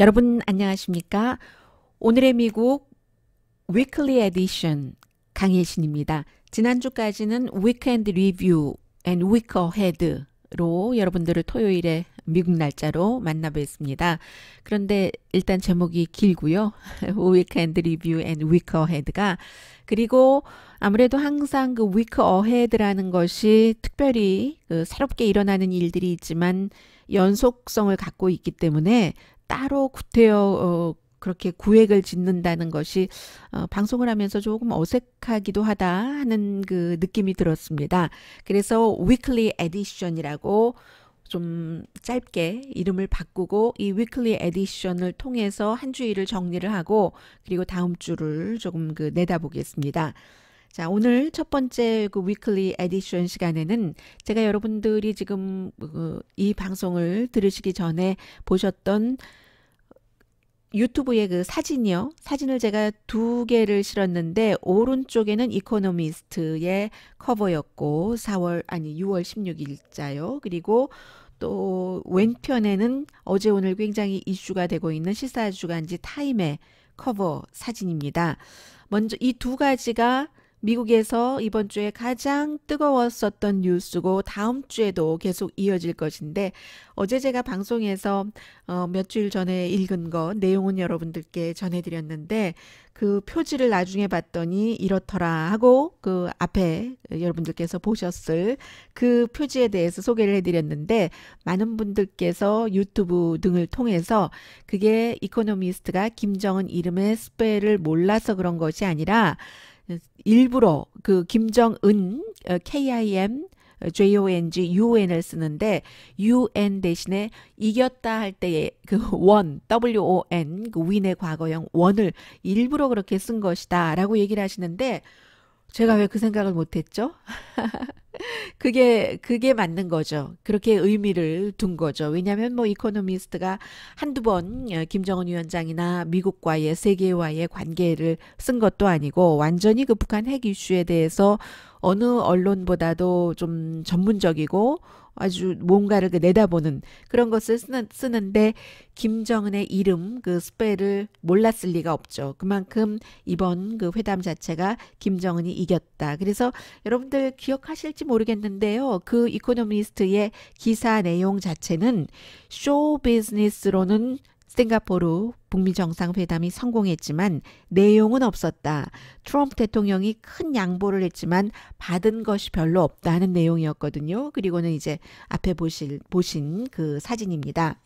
여러분 안녕하십니까? 오늘의 미국 위클리 에디션 강혜신입니다. 지난주까지는 위크엔드 리뷰 앤 위커 헤드로 여러분들을 토요일에 미국 날짜로 만나 뵀습니다. 그런데 일단 제목이 길고요. 위크엔드 리뷰 앤 위커 헤드가 그리고 아무래도 항상 그 위크 어헤드라는 것이 특별히 그 새롭게 일어나는 일들이 있지만 연속성을 갖고 있기 때문에 따로 구태여 어, 그렇게 구획을 짓는다는 것이 어, 방송을 하면서 조금 어색하기도 하다 하는 그 느낌이 들었습니다. 그래서 위클리 에디션이라고 좀 짧게 이름을 바꾸고 이 위클리 에디션을 통해서 한 주일을 정리를 하고 그리고 다음 주를 조금 그 내다보겠습니다. 자, 오늘 첫 번째 그 위클리 에디션 시간에는 제가 여러분들이 지금 그, 그, 이 방송을 들으시기 전에 보셨던 유튜브의 그 사진이요. 사진을 제가 두 개를 실었는데 오른쪽에는 이코노미스트의 커버였고 4월 아니 6월 16일자요. 그리고 또 왼편에는 어제 오늘 굉장히 이슈가 되고 있는 시사 주간지 타임의 커버 사진입니다. 먼저 이 두 가지가 미국에서 이번 주에 가장 뜨거웠었던 뉴스고 다음 주에도 계속 이어질 것인데 어제 제가 방송에서 어, 몇 주일 전에 읽은 거 내용은 여러분들께 전해드렸는데 그 표지를 나중에 봤더니 이렇더라 하고 그 앞에 여러분들께서 보셨을 그 표지에 대해서 소개를 해드렸는데 많은 분들께서 유튜브 등을 통해서 그게 이코노미스트가 김정은 이름의 스펠을 몰라서 그런 것이 아니라 일부러 그 김정은 어, KIM 어, JONG, UN을 쓰는데 UN 대신에 이겼다 할 때의 그 원, WON, 그 win의 과거형 원을 일부러 그렇게 쓴 것이다 라고 얘기를 하시는데 제가 왜 그 생각을 못했죠? 그게 그게 맞는 거죠. 그렇게 의미를 둔 거죠. 왜냐하면 뭐 이코노미스트가 한두 번 어, 김정은 위원장이나 미국과의 세계와의 관계를 쓴 것도 아니고 완전히 그 북한 핵 이슈에 대해서 어느 언론보다도 좀 전문적이고 아주 뭔가를 그 내다보는 그런 것을 쓰는, 쓰는데 김정은의 이름 그 스펠을 몰랐을 리가 없죠. 그만큼 이번 그 회담 자체가 김정은이 이겼다. 그래서 여러분들 기억하실지 모르겠는데요. 그 이코노미스트의 기사 내용 자체는 쇼 비즈니스로는 싱가포르 북미 정상회담이 성공했지만 내용은 없었다. 트럼프 대통령이 큰 양보를 했지만 받은 것이 별로 없다는 내용이었거든요. 그리고는 이제 앞에 보실 보신 그 사진입니다.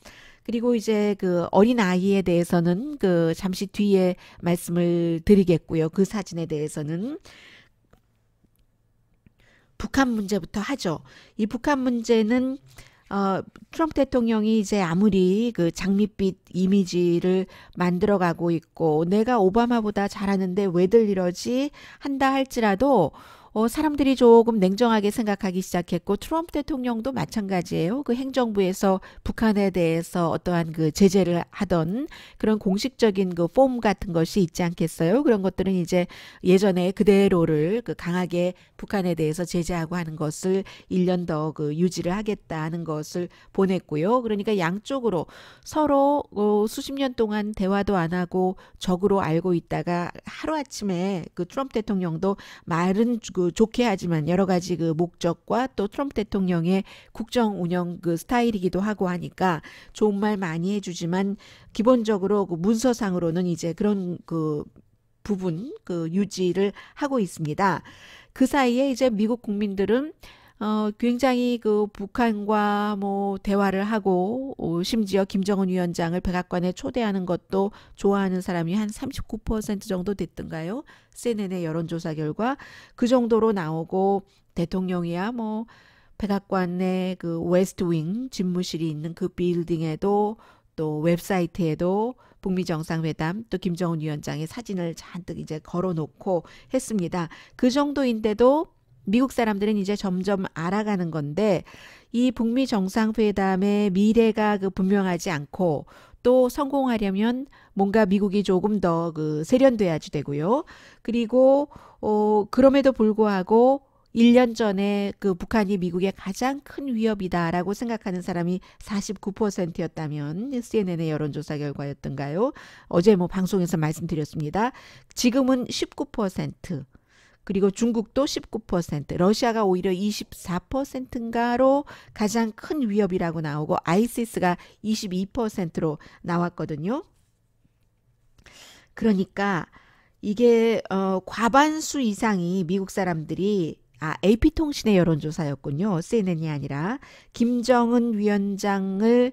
그리고 이제 그 어린 아이에 대해서는 그 잠시 뒤에 말씀을 드리겠고요. 그 사진에 대해서는 북한 문제부터 하죠. 이 북한 문제는 어, 트럼프 대통령이 이제 아무리 그 장밋빛 이미지를 만들어가고 있고 내가 오바마보다 잘하는데 왜들 이러지 한다 할지라도 어, 사람들이 조금 냉정하게 생각하기 시작했고 트럼프 대통령도 마찬가지예요. 그 행정부에서 북한에 대해서 어떠한 그 제재를 하던 그런 공식적인 그 폼 같은 것이 있지 않겠어요? 그런 것들은 이제 예전에 그대로를 그 강하게 북한에 대해서 제재하고 하는 것을 1년 더 그 유지를 하겠다는 것을 보냈고요. 그러니까 양쪽으로 서로 어, 수십 년 동안 대화도 안 하고 적으로 알고 있다가 하루아침에 그 트럼프 대통령도 말은 그 좋게 하지만 여러 가지 그 목적과 또 트럼프 대통령의 국정 운영 그 스타일이기도 하고 하니까 좋은 말 많이 해주지만 기본적으로 그 문서상으로는 이제 그런 그 부분 그 유지를 하고 있습니다. 그 사이에 이제 미국 국민들은 어, 굉장히 그 북한과 뭐 대화를 하고 어, 심지어 김정은 위원장을 백악관에 초대하는 것도 좋아하는 사람이 한 39% 정도 됐던가요? CNN의 여론조사 결과 그 정도로 나오고 대통령이야 뭐 백악관의 그 웨스트윙 집무실이 있는 그 빌딩에도 또 웹사이트에도 북미 정상회담 또 김정은 위원장의 사진을 잔뜩 이제 걸어놓고 했습니다. 그 정도인데도 미국 사람들은 이제 점점 알아가는 건데 이 북미 정상회담의 미래가 그 분명하지 않고 또 성공하려면 뭔가 미국이 조금 더 그 세련돼야지 되고요. 그리고 어 그럼에도 불구하고 1년 전에 그 북한이 미국의 가장 큰 위협이다라고 생각하는 사람이 49%였다면 CNN의 여론조사 결과였던가요? 어제 뭐 방송에서 말씀드렸습니다. 지금은 19%. 그리고 중국도 19%, 러시아가 오히려 24%인가로 가장 큰 위협이라고 나오고 아이시스가 22%로 나왔거든요. 그러니까 이게 어 과반수 이상이 미국 사람들이 아, AP통신의 여론조사였군요. CNN이 아니라 김정은 위원장을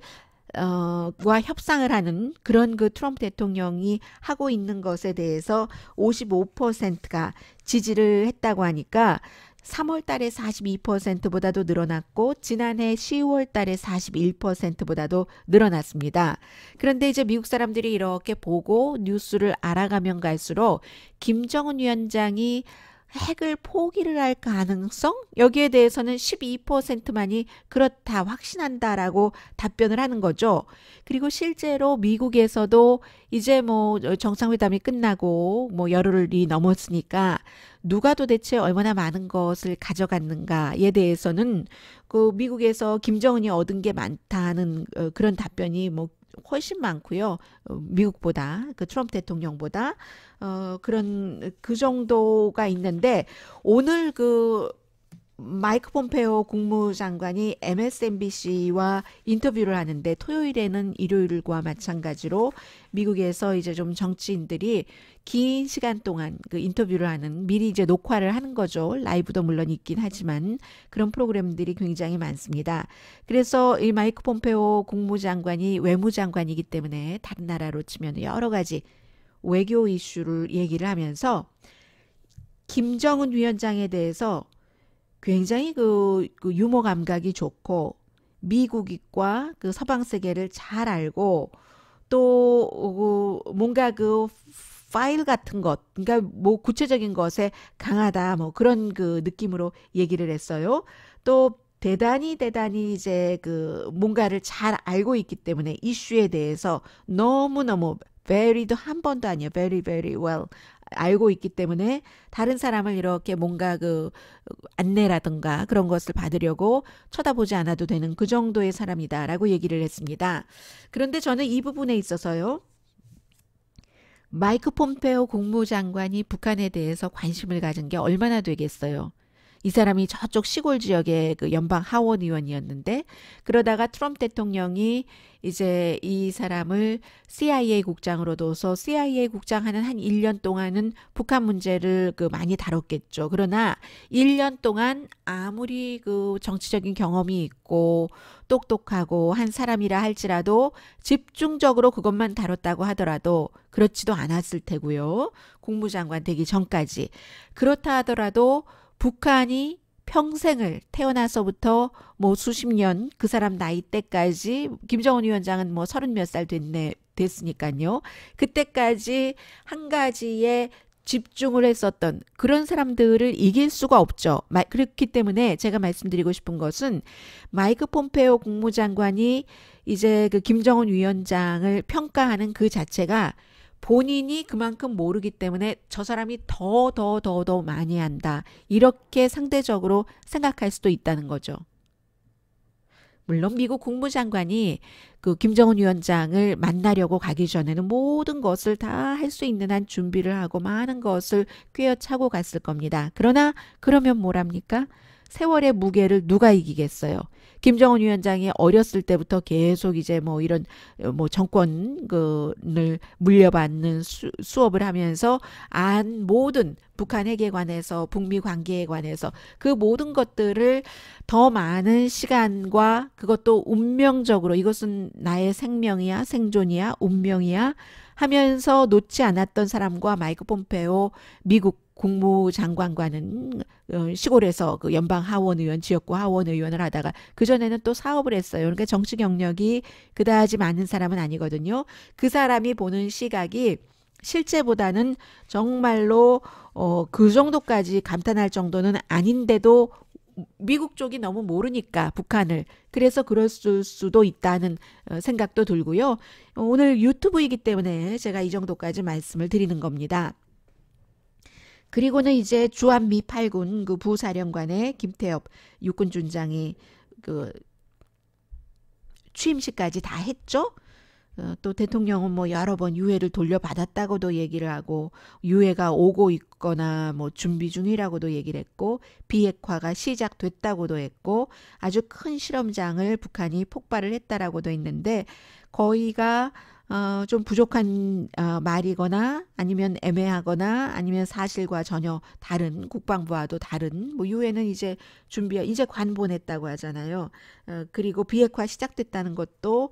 어와 협상을 하는 그런 그 트럼프 대통령이 하고 있는 것에 대해서 55%가 지지를 했다고 하니까 3월 달에 42%보다도 늘어났고 지난해 10월 달에 41%보다도 늘어났습니다. 그런데 이제 미국 사람들이 이렇게 보고 뉴스를 알아가면 갈수록 김정은 위원장이 핵을 포기를 할 가능성? 여기에 대해서는 12%만이 그렇다 확신한다라고 답변을 하는 거죠. 그리고 실제로 미국에서도 이제 뭐 정상회담이 끝나고 뭐 열흘이 넘었으니까 누가 도대체 얼마나 많은 것을 가져갔는가에 대해서는 그 미국에서 김정은이 얻은 게 많다는 어, 그런 답변이 뭐 훨씬 많고요. 어, 미국보다 그 트럼프 대통령보다 어 그런 그 정도가 있는데 오늘 그 마이크 폼페오 국무장관이 MSNBC와 인터뷰를 하는데 토요일에는 일요일과 마찬가지로 미국에서 이제 좀 정치인들이 긴 시간 동안 그 인터뷰를 하는 미리 이제 녹화를 하는 거죠. 라이브도 물론 있긴 하지만 그런 프로그램들이 굉장히 많습니다. 그래서 이 마이크 폼페오 국무장관이 외무장관이기 때문에 다른 나라로 치면 여러 가지 외교 이슈를 얘기를 하면서 김정은 위원장에 대해서 굉장히 그, 그 유머 감각이 좋고 미국과 그 서방 세계를 잘 알고 또그 뭔가 그 파일 같은 것, 그러니까 뭐 구체적인 것에 강하다, 뭐 그런 그 느낌으로 얘기를 했어요. 또 대단히 대단히 이제 그 뭔가를 잘 알고 있기 때문에 이슈에 대해서 너무너무 very도 한 번도 아니에요. very very well 알고 있기 때문에 다른 사람을 이렇게 뭔가 그 안내라든가 그런 것을 받으려고 쳐다보지 않아도 되는 그 정도의 사람이다라고 얘기를 했습니다. 그런데 저는 이 부분에 있어서요. 마이크 폼페오 국무장관이 북한에 대해서 관심을 가진 게 얼마나 되겠어요. 이 사람이 저쪽 시골 지역의 그 연방 하원 의원이었는데 그러다가 트럼프 대통령이 이제 이 사람을 CIA 국장으로 둬서 CIA 국장 하는 한 1년 동안은 북한 문제를 그 많이 다뤘겠죠. 그러나 1년 동안 아무리 그 정치적인 경험이 있고 똑똑하고 한 사람이라 할지라도 집중적으로 그것만 다뤘다고 하더라도 그렇지도 않았을 테고요. 국무장관 되기 전까지. 그렇다 하더라도 북한이 평생을 태어나서부터 뭐 수십 년 그 사람 나이 때까지 김정은 위원장은 뭐 서른 몇 살 됐네 됐으니까요. 그때까지 한 가지에 집중을 했었던 그런 사람들을 이길 수가 없죠. 마, 그렇기 때문에 제가 말씀드리고 싶은 것은 마이크 폼페오 국무장관이 이제 그 김정은 위원장을 평가하는 그 자체가 본인이 그만큼 모르기 때문에 저 사람이 더 더 더 더 많이 한다. 이렇게 상대적으로 생각할 수도 있다는 거죠. 물론 미국 국무장관이 그 김정은 위원장을 만나려고 가기 전에는 모든 것을 다 할 수 있는 한 준비를 하고 많은 것을 꿰어차고 갔을 겁니다. 그러나 그러면 뭐랍니까? 세월의 무게를 누가 이기겠어요? 김정은 위원장이 어렸을 때부터 계속 이제 뭐 이런 뭐 정권을 물려받는 수, 수업을 하면서 안 모든 북한 핵에 관해서 북미 관계에 관해서 그 모든 것들을 더 많은 시간과 그것도 운명적으로 이것은 나의 생명이야 생존이야 운명이야 하면서 놓지 않았던 사람과 마이크 폼페오 미국 국무장관과는 어, 시골에서 그 연방 하원 의원, 지역구 하원 의원을 하다가 그 전에는 또 사업을 했어요. 그러니까 정치 경력이 그다지 많은 사람은 아니거든요. 그 사람이 보는 시각이 실제보다는 정말로 어, 그 정도까지 감탄할 정도는 아닌데도 미국 쪽이 너무 모르니까 북한을 그래서 그럴 수도 있다는 어, 생각도 들고요. 오늘 유튜브이기 때문에 제가 이 정도까지 말씀을 드리는 겁니다. 그리고는 이제 주한미 8군 그 부사령관의 김태엽 육군준장이 그 취임식까지 다 했죠. 어, 또 대통령은 뭐 여러 번 유해를 돌려받았다고도 얘기를 하고 유해가 오고 있거나 뭐 준비 중이라고도 얘기를 했고 비핵화가 시작됐다고도 했고 아주 큰 실험장을 북한이 폭발을 했다라고도 했는데 거의가 어, 좀 부족한 어, 말이거나 아니면 애매하거나 아니면 사실과 전혀 다른 국방부와도 다른 뭐 유엔은 이제 준비 이제 관보냈다고 하잖아요. 어, 그리고 비핵화 시작됐다는 것도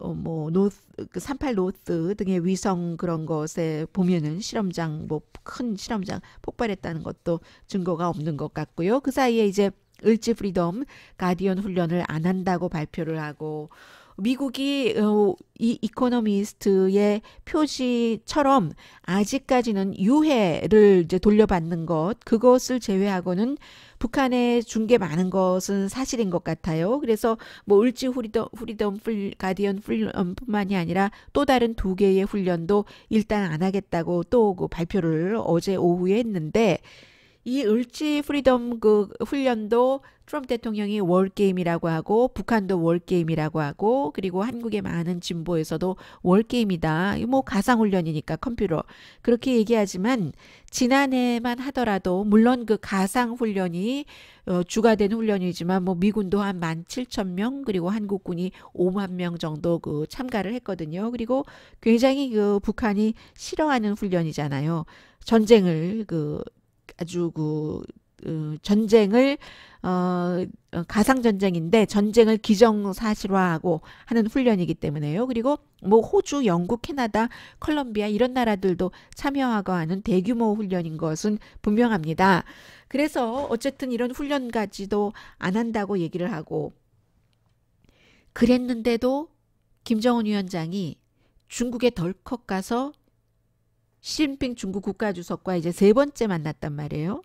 어, 뭐 노스 38 그 노스 등의 위성 그런 것에 보면은 실험장 뭐 큰 실험장 폭발했다는 것도 증거가 없는 것 같고요. 그 사이에 이제 을지 프리덤 가디언 훈련을 안 한다고 발표를 하고 미국이 어, 이 이코노미스트의 표지처럼 아직까지는 유해를 이제 돌려받는 것 그것을 제외하고는 북한에 준 게 많은 것은 사실인 것 같아요. 그래서 뭐 을지 후리덤 후리덤 풀, 가디언 훈련뿐만이 음, 아니라 또 다른 두 개의 훈련도 일단 안 하겠다고 또그 발표를 어제 오후에 했는데 이 을지 프리덤그 훈련도 트럼프 대통령이 월게임이라고 하고 북한도 월게임이라고 하고 그리고 한국의 많은 진보에서도 월게임이다. 뭐 가상훈련이니까 컴퓨터 그렇게 얘기하지만 지난해만 하더라도 물론 그 가상훈련이 어, 주가 된 훈련이지만 뭐 미군도 한 만 칠천 명 그리고 한국군이 오만명 정도 그 참가를 했거든요. 그리고 굉장히 그 북한이 싫어하는 훈련이잖아요. 전쟁을 그 아주 그 어, 전쟁을 어, 어 가상 전쟁인데 전쟁을 기정사실화하고 하는 훈련이기 때문에요. 그리고 뭐 호주, 영국, 캐나다, 컬럼비아 이런 나라들도 참여하고 하는 대규모 훈련인 것은 분명합니다. 그래서 어쨌든 이런 훈련까지도 안 한다고 얘기를 하고 그랬는데도 김정은 위원장이 중국에 덜컥 가서 시진핑 중국 국가주석과 이제 세 번째 만났단 말이에요.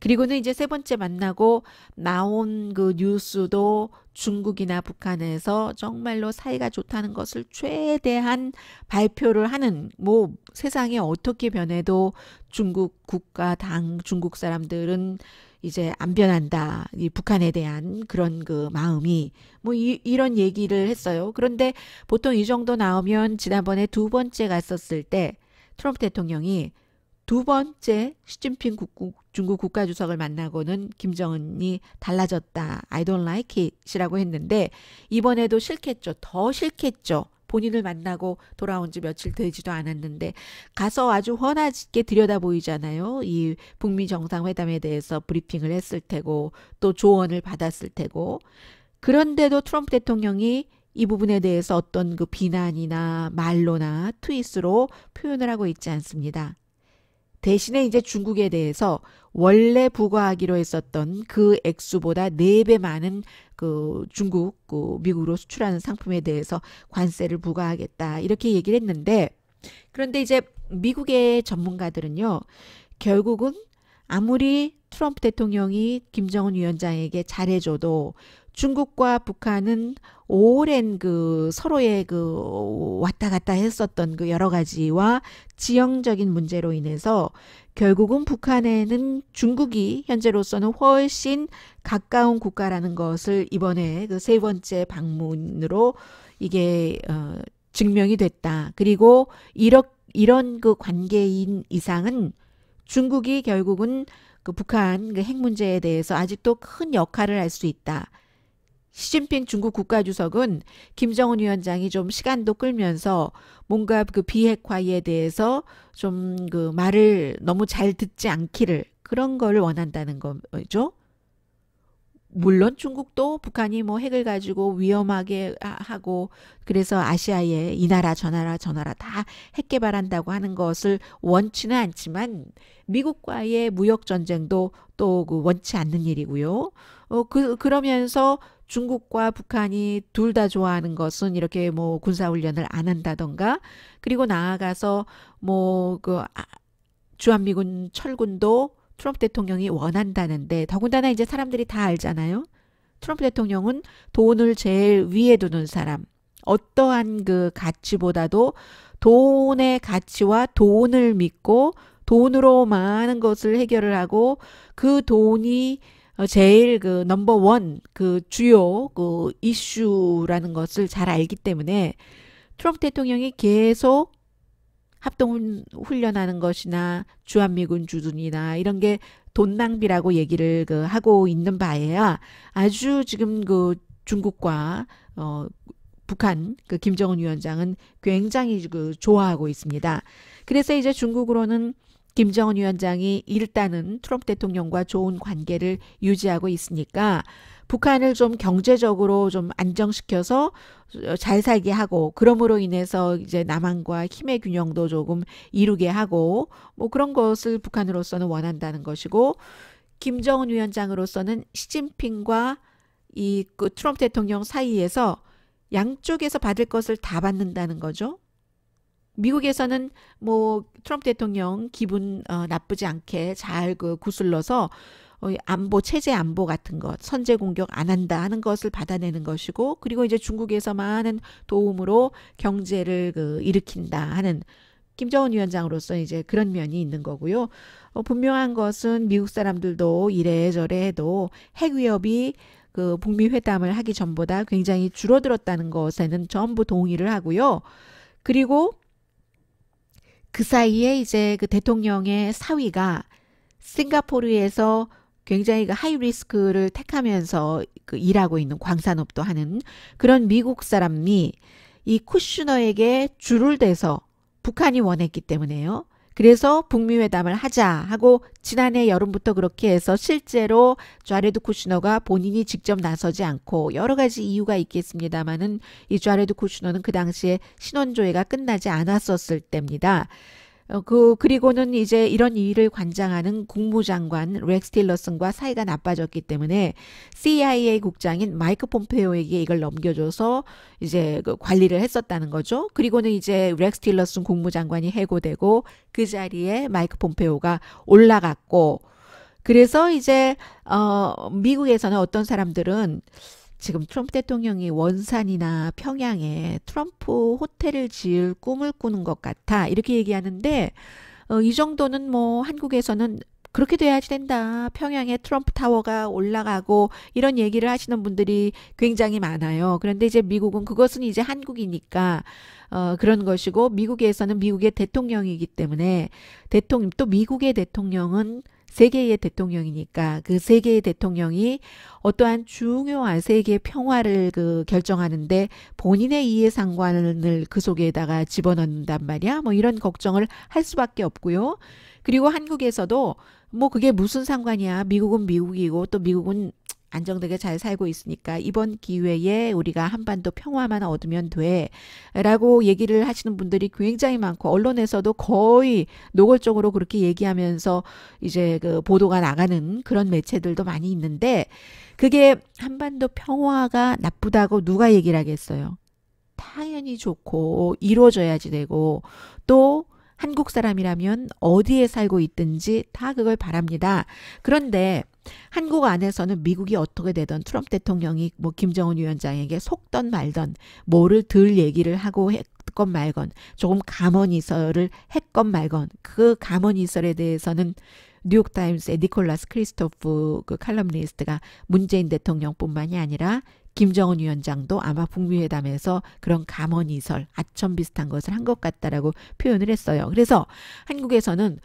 그리고는 이제 세 번째 만나고 나온 그 뉴스도 중국이나 북한에서 정말로 사이가 좋다는 것을 최대한 발표를 하는 뭐 세상이 어떻게 변해도 중국 국가 당 중국 사람들은 이제 안 변한다. 이 북한에 대한 그런 그 마음이 뭐 이, 이런 얘기를 했어요. 그런데 보통 이 정도 나오면 지난번에 두 번째 갔었을 때 트럼프 대통령이 두 번째 시진핑 국국, 중국 국가주석을 만나고는 김정은이 달라졌다. I don't like it이라고 했는데 이번에도 싫겠죠. 더 싫겠죠. 본인을 만나고 돌아온 지 며칠 되지도 않았는데 가서 아주 훤하게 들여다 보이잖아요. 이 북미 정상회담에 대해서 브리핑을 했을 테고 또 조언을 받았을 테고 그런데도 트럼프 대통령이 이 부분에 대해서 어떤 그 비난이나 말로나 트윗으로 표현을 하고 있지 않습니다. 대신에 이제 중국에 대해서 원래 부과하기로 했었던 그 액수보다 4배 많은 그 중국, 그 미국으로 수출하는 상품에 대해서 관세를 부과하겠다. 이렇게 얘기를 했는데 그런데 이제 미국의 전문가들은요, 결국은 아무리 트럼프 대통령이 김정은 위원장에게 잘해줘도 중국과 북한은 오랜 그 서로의 그 왔다 갔다 했었던 그 여러 가지와 지형적인 문제로 인해서 결국은 북한에는 중국이 현재로서는 훨씬 가까운 국가라는 것을 이번에 그 세 번째 방문으로 이게 어 증명이 됐다. 그리고 이렇 이런 그 관계인 이상은 중국이 결국은 그 북한 그 핵 문제에 대해서 아직도 큰 역할을 할 수 있다. 시진핑 중국 국가주석은 김정은 위원장이 좀 시간도 끌면서 뭔가 그 비핵화에 대해서 좀 그 말을 너무 잘 듣지 않기를 그런 거를 원한다는 거죠. 물론 중국도 북한이 뭐 핵을 가지고 위험하게 하고 그래서 아시아에 이 나라 저 나라 저 나라 다 핵 개발한다고 하는 것을 원치는 않지만 미국과의 무역 전쟁도 또 그 원치 않는 일이고요. 어그 그러면서 중국과 북한이 둘 다 좋아하는 것은 이렇게 뭐 군사훈련을 안 한다던가 그리고 나아가서 뭐그 아, 주한미군 철군도 트럼프 대통령이 원한다는데 더군다나 이제 사람들이 다 알잖아요. 트럼프 대통령은 돈을 제일 위에 두는 사람. 어떠한 그 가치보다도 돈의 가치와 돈을 믿고 돈으로 많은 것을 해결을 하고 그 돈이 어, 제일 그 넘버 원그 주요 그 이슈라는 것을 잘 알기 때문에 트럼프 대통령이 계속 합동 훈련하는 것이나 주한미군 주둔이나 이런 게 돈 낭비라고 얘기를 그 하고 있는 바에야 아주 지금 그 중국과 어 북한 그 김정은 위원장은 굉장히 그 좋아하고 있습니다. 그래서 이제 중국으로는 김정은 위원장이 일단은 트럼프 대통령과 좋은 관계를 유지하고 있으니까 북한을 좀 경제적으로 좀 안정시켜서 잘 살게 하고 그러므로 인해서 이제 남한과 힘의 균형도 조금 이루게 하고 뭐 그런 것을 북한으로서는 원한다는 것이고 김정은 위원장으로서는 시진핑과 이 그 트럼프 대통령 사이에서 양쪽에서 받을 것을 다 받는다는 거죠. 미국에서는 뭐 트럼프 대통령 기분 어, 나쁘지 않게 잘 그 구슬러서 어, 안보 체제 안보 같은 것 선제 공격 안 한다 하는 것을 받아내는 것이고 그리고 이제 중국에서 많은 도움으로 경제를 그 일으킨다 하는 김정은 위원장으로서 이제 그런 면이 있는 거고요. 어, 분명한 것은 미국 사람들도 이래저래 해도 핵 위협이 그 북미 회담을 하기 전보다 굉장히 줄어들었다는 것에는 전부 동의를 하고요. 그리고 그 사이에 이제 그 대통령의 사위가 싱가포르에서 굉장히 그 하이 리스크를 택하면서 그 일하고 있는 광산업도 하는 그런 미국 사람이 이 쿠슈너에게 줄을 대서 북한이 원했기 때문에요. 그래서 북미 회담을 하자 하고 지난해 여름부터 그렇게 해서 실제로 좌레드 쿠시너가 본인이 직접 나서지 않고 여러 가지 이유가 있겠습니다만은 이 좌레드 쿠시너는 그 당시에 신원조회가 끝나지 않았었을 때입니다. 어, 그 그리고는 이제 이런 일을 관장하는 국무장관 렉스 틸러슨과 사이가 나빠졌기 때문에 CIA 국장인 마이크 폼페오에게 이걸 넘겨줘서 이제 그 관리를 했었다는 거죠. 그리고는 이제 렉스 틸러슨 국무장관이 해고되고 그 자리에 마이크 폼페오가 올라갔고 그래서 이제 어 미국에서는 어떤 사람들은 지금 트럼프 대통령이 원산이나 평양에 트럼프 호텔을 지을 꿈을 꾸는 것 같아. 이렇게 얘기하는데, 어, 이 정도는 뭐 한국에서는 그렇게 돼야지 된다. 평양에 트럼프 타워가 올라가고 이런 얘기를 하시는 분들이 굉장히 많아요. 그런데 이제 미국은 그것은 이제 한국이니까 어 그런 것이고 미국에서는 미국의 대통령이기 때문에 대통령 또 미국의 대통령은 세계의 대통령이니까 그 세계의 대통령이 어떠한 중요한 세계 평화를 그 결정하는데 본인의 이해상관을 그 속에다가 집어넣는단 말이야. 뭐 이런 걱정을 할 수밖에 없고요. 그리고 한국에서도 뭐 그게 무슨 상관이야. 미국은 미국이고 또 미국은 안정되게 잘 살고 있으니까 이번 기회에 우리가 한반도 평화만 얻으면 돼. 라고 얘기를 하시는 분들이 굉장히 많고, 언론에서도 거의 노골적으로 그렇게 얘기하면서 이제 그 보도가 나가는 그런 매체들도 많이 있는데, 그게 한반도 평화가 나쁘다고 누가 얘기를 하겠어요? 당연히 좋고, 이루어져야지 되고, 또 한국 사람이라면 어디에 살고 있든지 다 그걸 바랍니다. 그런데, 한국 안에서는 미국이 어떻게 되던 트럼프 대통령이 뭐 김정은 위원장에게 속던 말던 뭐를 들 얘기를 하고 했건 말건 조금 감언이설을 했건 말건 그 감언이설에 대해서는 뉴욕타임스의 니콜라스 크리스토프 그 칼럼니스트가 문재인 대통령뿐만이 아니라 김정은 위원장도 아마 북미 회담에서 그런 감언이설, 아첨 비슷한 것을 한 것 같다라고 표현을 했어요. 그래서 한국에서는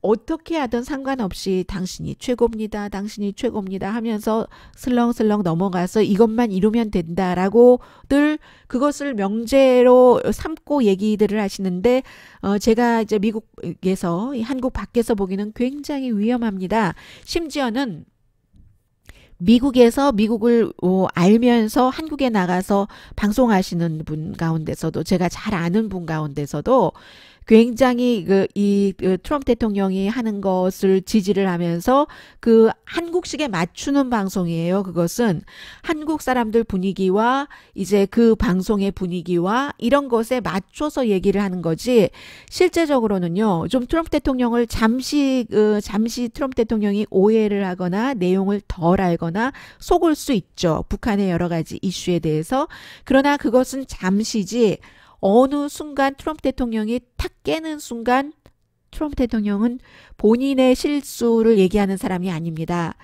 어떻게 하든 상관없이 당신이 최고입니다. 당신이 최고입니다 하면서 슬렁슬렁 넘어가서 이것만 이루면 된다라고 늘 그것을 명제로 삼고 얘기들을 하시는데 어 제가 이제 미국에서 한국 밖에서 보기는 굉장히 위험합니다. 심지어는 미국에서 미국을 어, 알면서 한국에 나가서 방송하시는 분 가운데서도 제가 잘 아는 분 가운데서도 굉장히 그, 이그 트럼프 대통령이 하는 것을 지지를 하면서 그 한국식에 맞추는 방송이에요. 그것은 한국 사람들 분위기와 이제 그 방송의 분위기와 이런 것에 맞춰서 얘기를 하는 거지 실제적으로는요. 좀 트럼프 대통령을 잠시 그 잠시 트럼프 대통령이 오해를 하거나 내용을 덜 알거나 속을 수 있죠. 북한의 여러 가지 이슈에 대해서 그러나 그것은 잠시지 어느 순간 트럼프 대통령이 탁 깨는 순간 트럼프 대통령은 본인의 실수를 얘기하는 사람이 아닙니다.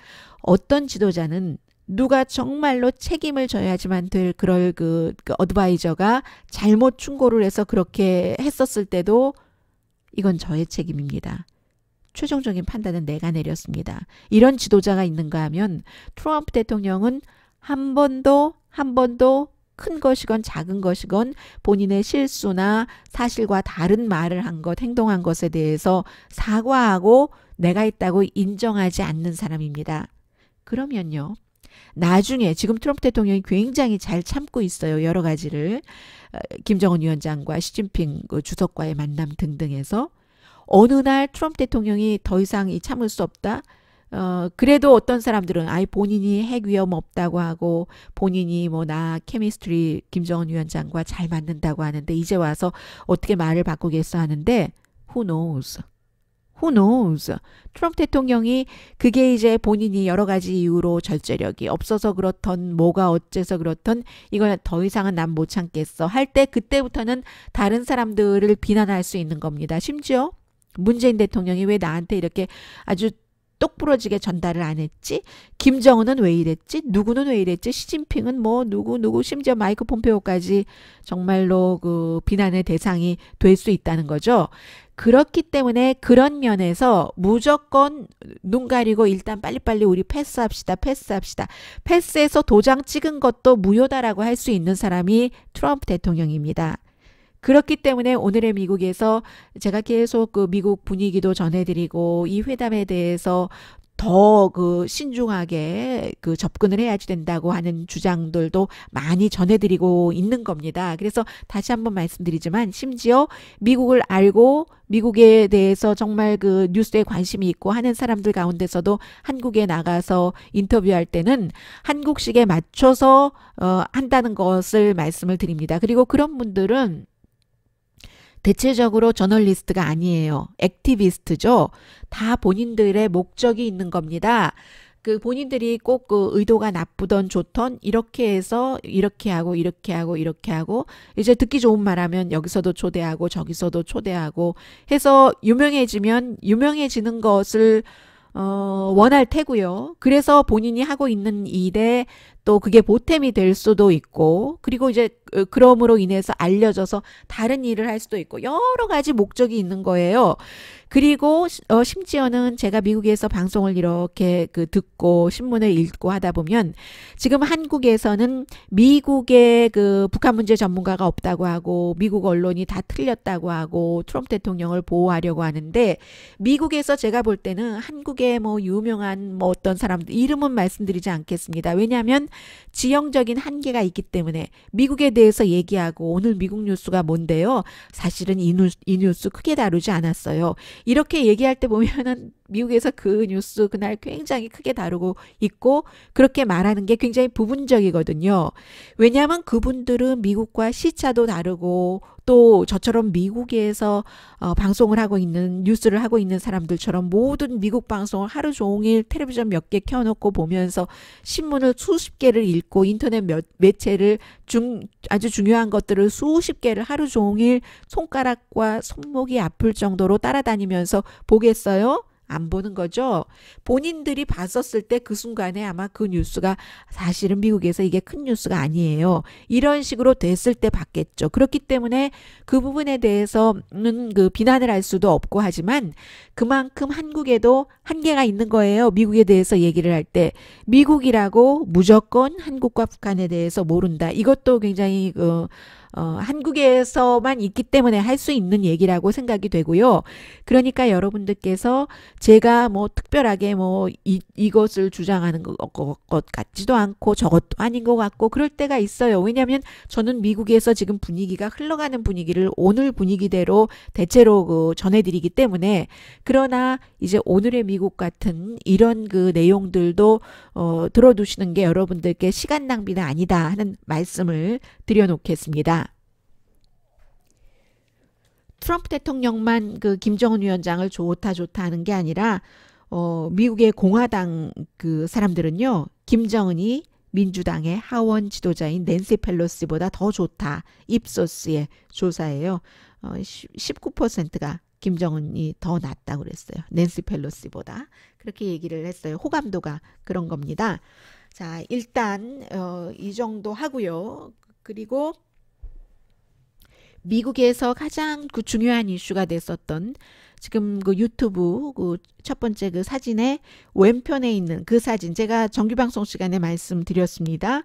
어떤 지도자는 누가 정말로 책임을 져야지만 될 그럴 그, 그 어드바이저가 잘못 충고를 해서 그렇게 했었을 때도 이건 저의 책임입니다. 최종적인 판단은 내가 내렸습니다. 이런 지도자가 있는가 하면 트럼프 대통령은 한 번도 한 번도 큰 것이건 작은 것이건 본인의 실수나 사실과 다른 말을 한 것, 행동한 것에 대해서 사과하고 내가 있다고 인정하지 않는 사람입니다. 그러면요. 나중에 지금 트럼프 대통령이 굉장히 잘 참고 있어요. 여러 가지를. 어, 김정은 위원장과 시진핑 그 주석과의 만남 등등에서 어느 날 트럼프 대통령이 더 이상 참을 수 없다. 어, 그래도 어떤 사람들은 아예 본인이 핵 위험 없다고 하고 본인이 뭐 나 케미스트리 김정은 위원장과 잘 맞는다고 하는데 이제 와서 어떻게 말을 바꾸겠어 하는데 who knows. Who knows? 트럼프 대통령이 그게 이제 본인이 여러 가지 이유로 절제력이 없어서 그렇던 뭐가 어째서 그렇던 이건 더 이상은 난 못 참겠어 할 때 그때부터는 다른 사람들을 비난할 수 있는 겁니다. 심지어 문재인 대통령이 왜 나한테 이렇게 아주 똑부러지게 전달을 안 했지? 김정은은 왜 이랬지? 누구는 왜 이랬지? 시진핑은 뭐 누구 누구 심지어 마이크 폼페오까지 정말로 그 비난의 대상이 될 수 있다는 거죠. 그렇기 때문에 그런 면에서 무조건 눈 가리고 일단 빨리빨리 우리 패스합시다. 패스합시다. 패스해서 도장 찍은 것도 무효다라고 할 수 있는 사람이 트럼프 대통령입니다. 그렇기 때문에 오늘의 미국에서 제가 계속 그 미국 분위기도 전해드리고 이 회담에 대해서 더 그 신중하게 그 접근을 해야지 된다고 하는 주장들도 많이 전해드리고 있는 겁니다. 그래서 다시 한번 말씀드리지만 심지어 미국을 알고 미국에 대해서 정말 그 뉴스에 관심이 있고 하는 사람들 가운데서도 한국에 나가서 인터뷰할 때는 한국식에 맞춰서 어 한다는 것을 말씀을 드립니다. 그리고 그런 분들은 대체적으로 저널리스트가 아니에요. 액티비스트죠. 다 본인들의 목적이 있는 겁니다. 그 본인들이 꼭 그 의도가 나쁘던 좋던 이렇게 해서 이렇게 하고 이렇게 하고 이렇게 하고 이제 듣기 좋은 말하면 여기서도 초대하고 저기서도 초대하고 해서 유명해지면 유명해지는 것을 어, 원할 테고요. 그래서 본인이 하고 있는 일에 또 그게 보탬이 될 수도 있고 그리고 이제 그럼으로 인해서 알려져서 다른 일을 할 수도 있고 여러 가지 목적이 있는 거예요. 그리고 어, 심지어는 제가 미국에서 방송을 이렇게 그 듣고 신문을 읽고 하다 보면 지금 한국에서는 미국의 그 북한 문제 전문가가 없다고 하고 미국 언론이 다 틀렸다고 하고 트럼프 대통령을 보호하려고 하는데 미국에서 제가 볼 때는 한국의 뭐 유명한 뭐 어떤 사람들 이름은 말씀드리지 않겠습니다. 왜냐하면 지형적인 한계가 있기 때문에 미국에 대해서 얘기하고 오늘 미국 뉴스가 뭔데요? 사실은 이, 뉴스, 이 뉴스 크게 다루지 않았어요. 이렇게 얘기할 때 보면은 미국에서 그 뉴스 그날 굉장히 크게 다루고 있고 그렇게 말하는 게 굉장히 부분적이거든요. 왜냐하면 그분들은 미국과 시차도 다르고 또 저처럼 미국에서 어, 방송을 하고 있는 뉴스를 하고 있는 사람들처럼 모든 미국 방송을 하루 종일 텔레비전 몇 개 켜놓고 보면서 신문을 수십 개를 읽고 인터넷 몇, 매체를 중, 아주 중요한 것들을 수십 개를 하루 종일 손가락과 손목이 아플 정도로 따라다니면서 보겠어요? 안 보는 거죠. 본인들이 봤었을 때 그 순간에 아마 그 뉴스가 사실은 미국에서 이게 큰 뉴스가 아니에요. 이런 식으로 됐을 때 봤겠죠. 그렇기 때문에 그 부분에 대해서는 그 비난을 할 수도 없고 하지만 그만큼 한국에도 한계가 있는 거예요. 미국에 대해서 얘기를 할 때 미국이라고 무조건 한국과 북한에 대해서 모른다. 이것도 굉장히 그 어, 어, 한국에서만 있기 때문에 할 수 있는 얘기라고 생각이 되고요. 그러니까 여러분들께서 제가 뭐 특별하게 뭐 이, 이것을 주장하는 것, 것 같지도 않고 저것도 아닌 것 같고 그럴 때가 있어요. 왜냐하면 저는 미국에서 지금 분위기가 흘러가는 분위기를 오늘 분위기대로 대체로 그 전해드리기 때문에 그러나 이제 오늘의 미국 같은 이런 그 내용들도 어, 들어두시는 게 여러분들께 시간 낭비는 아니다 하는 말씀을 드려놓겠습니다. 트럼프 대통령만 그 김정은 위원장을 좋다 좋다 하는 게 아니라 어 미국의 공화당 그 사람들은요. 김정은이 민주당의 하원 지도자인 낸시 펠로시보다 더 좋다. 입소스의 조사예요. 어 19%가 김정은이 더낫다 그랬어요. 낸시 펠로시보다. 그렇게 얘기를 했어요. 호감도가 그런 겁니다. 자, 일단 어, 이 정도 하고요. 그리고 미국에서 가장 그 중요한 이슈가 됐었던 지금 그 유튜브 그 첫 번째 그 사진의 왼편에 있는 그 사진 제가 정규 방송 시간에 말씀드렸습니다.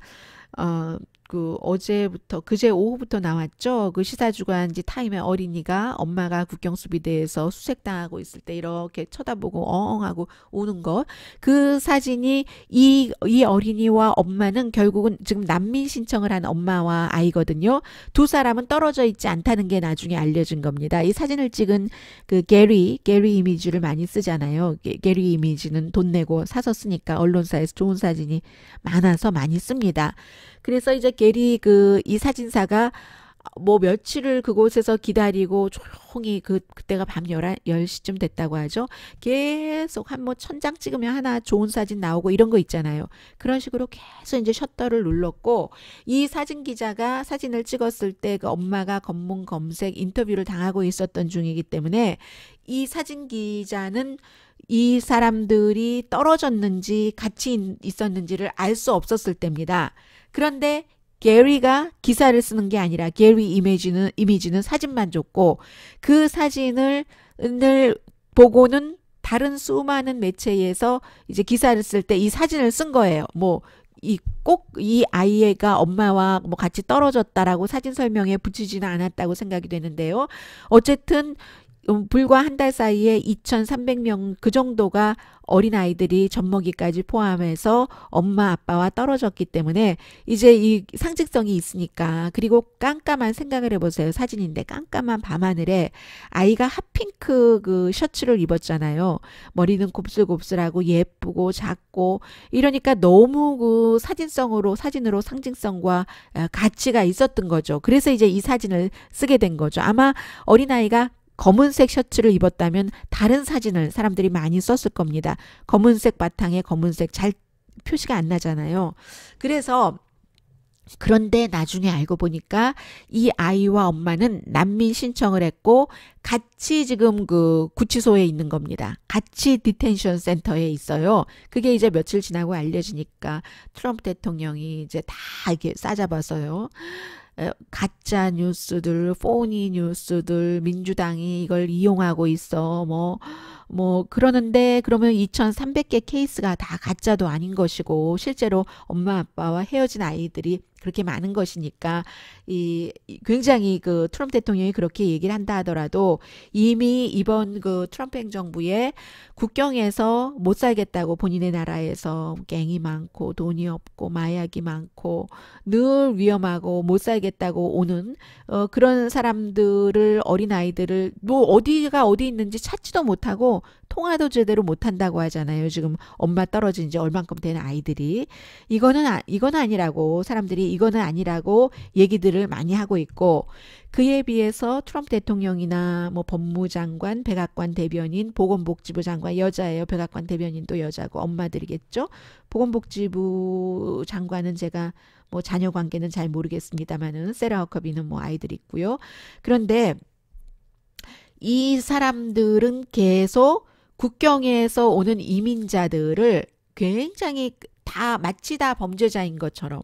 어, 그 어제부터 그제 오후부터 나왔죠. 그 시사주간지 타임의 어린이가 엄마가 국경수비대에서 수색당하고 있을 때 이렇게 쳐다보고 엉엉하고 우는 것. 그 사진이 이, 이 어린이와 엄마는 결국은 지금 난민 신청을 한 엄마와 아이거든요. 두 사람은 떨어져 있지 않다는 게 나중에 알려진 겁니다. 이 사진을 찍은 그 게리, 게리 이미지를 많이 쓰잖아요. 게, 게리 이미지는 돈 내고 사서 쓰니까 언론사에서 좋은 사진이 많아서 많이 씁니다. 그래서 이제 게리 그 이 사진사가 뭐 며칠을 그곳에서 기다리고 조용히 그 그때가 밤 11시쯤 됐다고 하죠. 계속 한 뭐 천장 찍으면 하나 좋은 사진 나오고 이런 거 있잖아요. 그런 식으로 계속 이제 셔터를 눌렀고 이 사진 기자가 사진을 찍었을 때 그 엄마가 검문 검색 인터뷰를 당하고 있었던 중이기 때문에 이 사진 기자는 이 사람들이 떨어졌는지 같이 있었는지를 알 수 없었을 때입니다. 그런데 게리가 기사를 쓰는 게 아니라 게리 이미지는 이미지는 사진만 줬고 그 사진을 보고는 다른 수많은 매체에서 이제 기사를 쓸 때 이 사진을 쓴 거예요. 뭐 이 꼭 이 아이가 엄마와 뭐 같이 떨어졌다라고 사진 설명에 붙이지는 않았다고 생각이 되는데요. 어쨌든 음, 불과 한 달 사이에 2,300명 그 정도가 어린 아이들이 젖먹이까지 포함해서 엄마 아빠와 떨어졌기 때문에 이제 이 상징성이 있으니까 그리고 깜깜한 생각을 해보세요 사진인데 깜깜한 밤하늘에 아이가 핫핑크 그 셔츠를 입었잖아요 머리는 곱슬곱슬하고 예쁘고 작고 이러니까 너무 그 사진성으로 사진으로 상징성과 가치가 있었던 거죠 그래서 이제 이 사진을 쓰게 된 거죠 아마 어린 아이가 검은색 셔츠를 입었다면 다른 사진을 사람들이 많이 썼을 겁니다. 검은색 바탕에 검은색 잘 표시가 안 나잖아요. 그래서 그런데 나중에 알고 보니까 이 아이와 엄마는 난민 신청을 했고 같이 지금 그 구치소에 있는 겁니다. 같이 디텐션 센터에 있어요. 그게 이제 며칠 지나고 알려지니까 트럼프 대통령이 이제 다 이렇게 싸잡았어요 가짜 뉴스들, 포니 뉴스들, 민주당이 이걸 이용하고 있어. 뭐, 뭐, 그러는데 그러면 2,300개 케이스가 다 가짜도 아닌 것이고, 실제로 엄마 아빠와 헤어진 아이들이 그렇게 많은 것이니까 이 굉장히 그 트럼프 대통령이 그렇게 얘기를 한다 하더라도 이미 이번 그 트럼프 행정부의 국경에서 못 살겠다고 본인의 나라에서 갱이 많고 돈이 없고 마약이 많고 늘 위험하고 못 살겠다고 오는 어 그런 사람들을 어린 아이들을 뭐 어디가 어디 있는지 찾지도 못하고 통화도 제대로 못한다고 하잖아요. 지금 엄마 떨어진 지 얼만큼 된 아이들이. 이거는, 아, 이건 아니라고, 사람들이 이거는 아니라고 얘기들을 많이 하고 있고, 그에 비해서 트럼프 대통령이나 뭐 법무장관, 백악관 대변인, 보건복지부 장관 여자예요. 백악관 대변인도 여자고 엄마들이겠죠. 보건복지부 장관은 제가 뭐 자녀 관계는 잘 모르겠습니다만은 세라 허커비는 뭐 아이들 있고요. 그런데 이 사람들은 계속 국경에서 오는 이민자들을 굉장히 다 마치 다 범죄자인 것처럼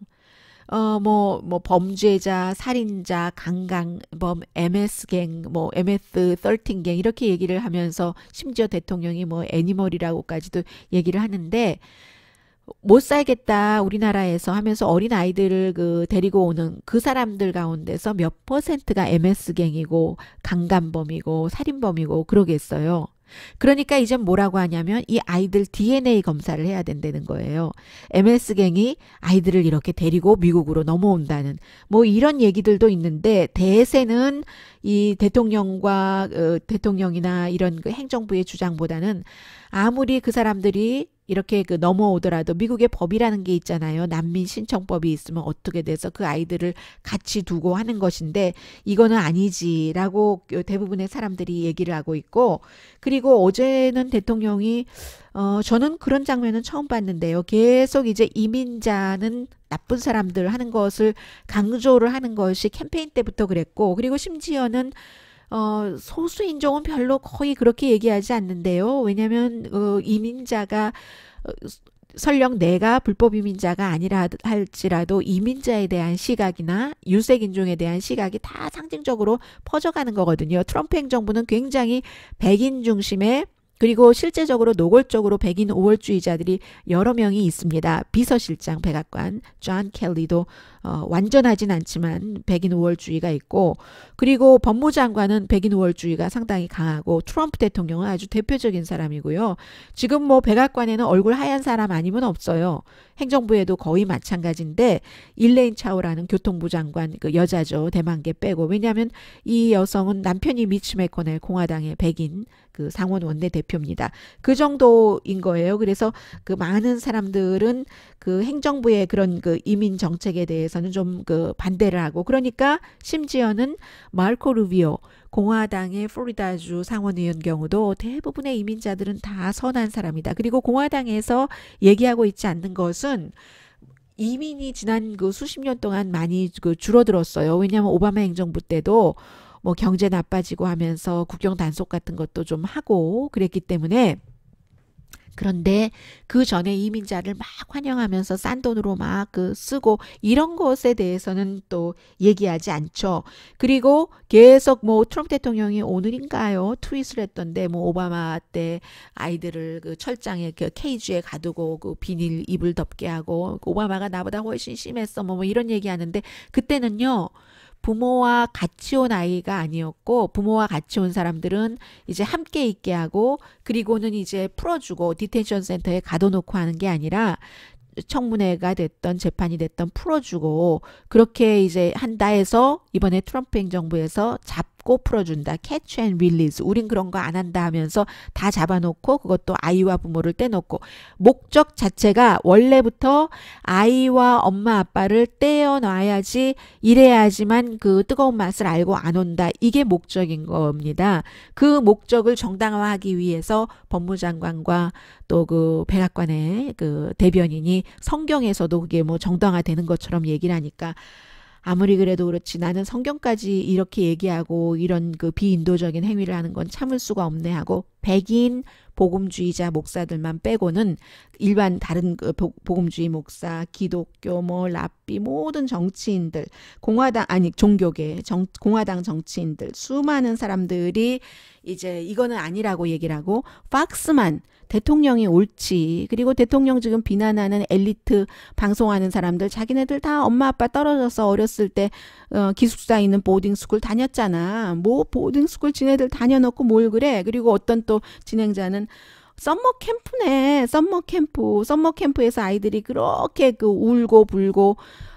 어, 뭐, 뭐, 범죄자, 살인자, 강강범 MS갱, 뭐, MS13갱, 이렇게 얘기를 하면서 심지어 대통령이 뭐, 애니멀이라고까지도 얘기를 하는데, 못 살겠다, 우리나라에서 하면서 어린 아이들을 그, 데리고 오는 그 사람들 가운데서 몇 퍼센트가 MS갱이고, 강간범이고, 살인범이고, 그러겠어요. 그러니까 이젠 뭐라고 하냐면 이 아이들 DNA 검사를 해야 된다는 거예요. MS갱이 아이들을 이렇게 데리고 미국으로 넘어온다는 뭐 이런 얘기들도 있는데 대세는 이 대통령과 어, 대통령이나 이런 그 행정부의 주장보다는 아무리 그 사람들이 이렇게 그 넘어오더라도 미국의 법이라는 게 있잖아요. 난민 신청법이 있으면 어떻게 돼서 그 아이들을 같이 두고 하는 것인데 이거는 아니지라고 그 대부분의 사람들이 얘기를 하고 있고 그리고 어제는 대통령이 어 저는 그런 장면은 처음 봤는데요. 계속 이제 이민자는 나쁜 사람들 하는 것을 강조를 하는 것이 캠페인 때부터 그랬고 그리고 심지어는 어, 소수 인종은 별로 거의 그렇게 얘기하지 않는데요. 왜냐하면 어, 이민자가 어, 설령 내가 불법 이민자가 아니라 할지라도 이민자에 대한 시각이나 유색 인종에 대한 시각이 다 상징적으로 퍼져가는 거거든요. 트럼프 행정부는 굉장히 백인 중심의 그리고 실제적으로 노골적으로 백인 우월주의자들이 여러 명이 있습니다. 비서실장 백악관 존 켈리도 어, 완전하진 않지만 백인 우월주의가 있고 그리고 법무장관은 백인 우월주의가 상당히 강하고 트럼프 대통령은 아주 대표적인 사람이고요. 지금 뭐 백악관에는 얼굴 하얀 사람 아니면 없어요. 행정부에도 거의 마찬가지인데 일레인 차오라는 교통부 장관 그 여자죠. 대만계 빼고 왜냐하면 이 여성은 남편이 미치 메코넬 공화당의 백인 그 상원 원내대표입니다. 그 정도인 거예요. 그래서 그 많은 사람들은 그 행정부의 그런 그 이민 정책에 대해서 대해서는 좀 그 반대를 하고 그러니까 심지어는 마르코 루비오 공화당의 플로리다주 상원의원 경우도 대부분의 이민자들은 다 선한 사람이다. 그리고 공화당에서 얘기하고 있지 않는 것은 이민이 지난 그 수십 년 동안 많이 그 줄어들었어요. 왜냐하면 오바마 행정부 때도 뭐 경제 나빠지고 하면서 국경 단속 같은 것도 좀 하고 그랬기 때문에 그런데 그 전에 이민자를 막 환영하면서 싼 돈으로 막 그 쓰고 이런 것에 대해서는 또 얘기하지 않죠. 그리고 계속 뭐 트럼프 대통령이 오늘인가요? 트윗을 했던데 뭐 오바마 때 아이들을 그 철장에 그 케이지에 가두고 그 비닐 이을 덮게 하고 오바마가 나보다 훨씬 심했어 뭐, 뭐 이런 얘기 하는데 그때는요. 부모와 같이 온 아이가 아니었고 부모와 같이 온 사람들은 이제 함께 있게 하고 그리고는 이제 풀어주고 디텐션 센터에 가둬놓고 하는 게 아니라 청문회가 됐던 재판이 됐던 풀어주고 그렇게 이제 한다 해서 이번에 트럼프 행정부에서 잡 잡고 풀어준다. 캐치 앤 릴리즈. 우린 그런 거 안 한다 하면서 다 잡아놓고 그것도 아이와 부모를 떼놓고 목적 자체가 원래부터 아이와 엄마 아빠를 떼어놔야지 이래야지만 그 뜨거운 맛을 알고 안 온다. 이게 목적인 겁니다. 그 목적을 정당화하기 위해서 법무장관과 또 그 백악관의 그 대변인이 성경에서도 그게 뭐 정당화되는 것처럼 얘기를 하니까 아무리 그래도 그렇지 나는 성경까지 이렇게 얘기하고 이런 그 비인도적인 행위를 하는 건 참을 수가 없네 하고 백인 복음주의자 목사들만 빼고는 일반 다른 그 복음주의 목사, 기독교, 뭐 랍비 모든 정치인들, 공화당 아니 종교계 정, 공화당 정치인들 수많은 사람들이 이제 이거는 아니라고 얘기를 하고 팍스만 대통령이 옳지. 그리고 대통령 지금 비난하는 엘리트 방송하는 사람들 자기네들 다 엄마 아빠 떨어져서 어렸을 때 어, 기숙사 에 있는 보딩스쿨 다녔잖아. 뭐 보딩스쿨 지네들 다녀놓고 뭘 그래. 그리고 어떤 또 진행자는 썸머 캠프네. 썸머 캠프. 썸머 캠프에서 아이들이 그렇게 그 울고 불고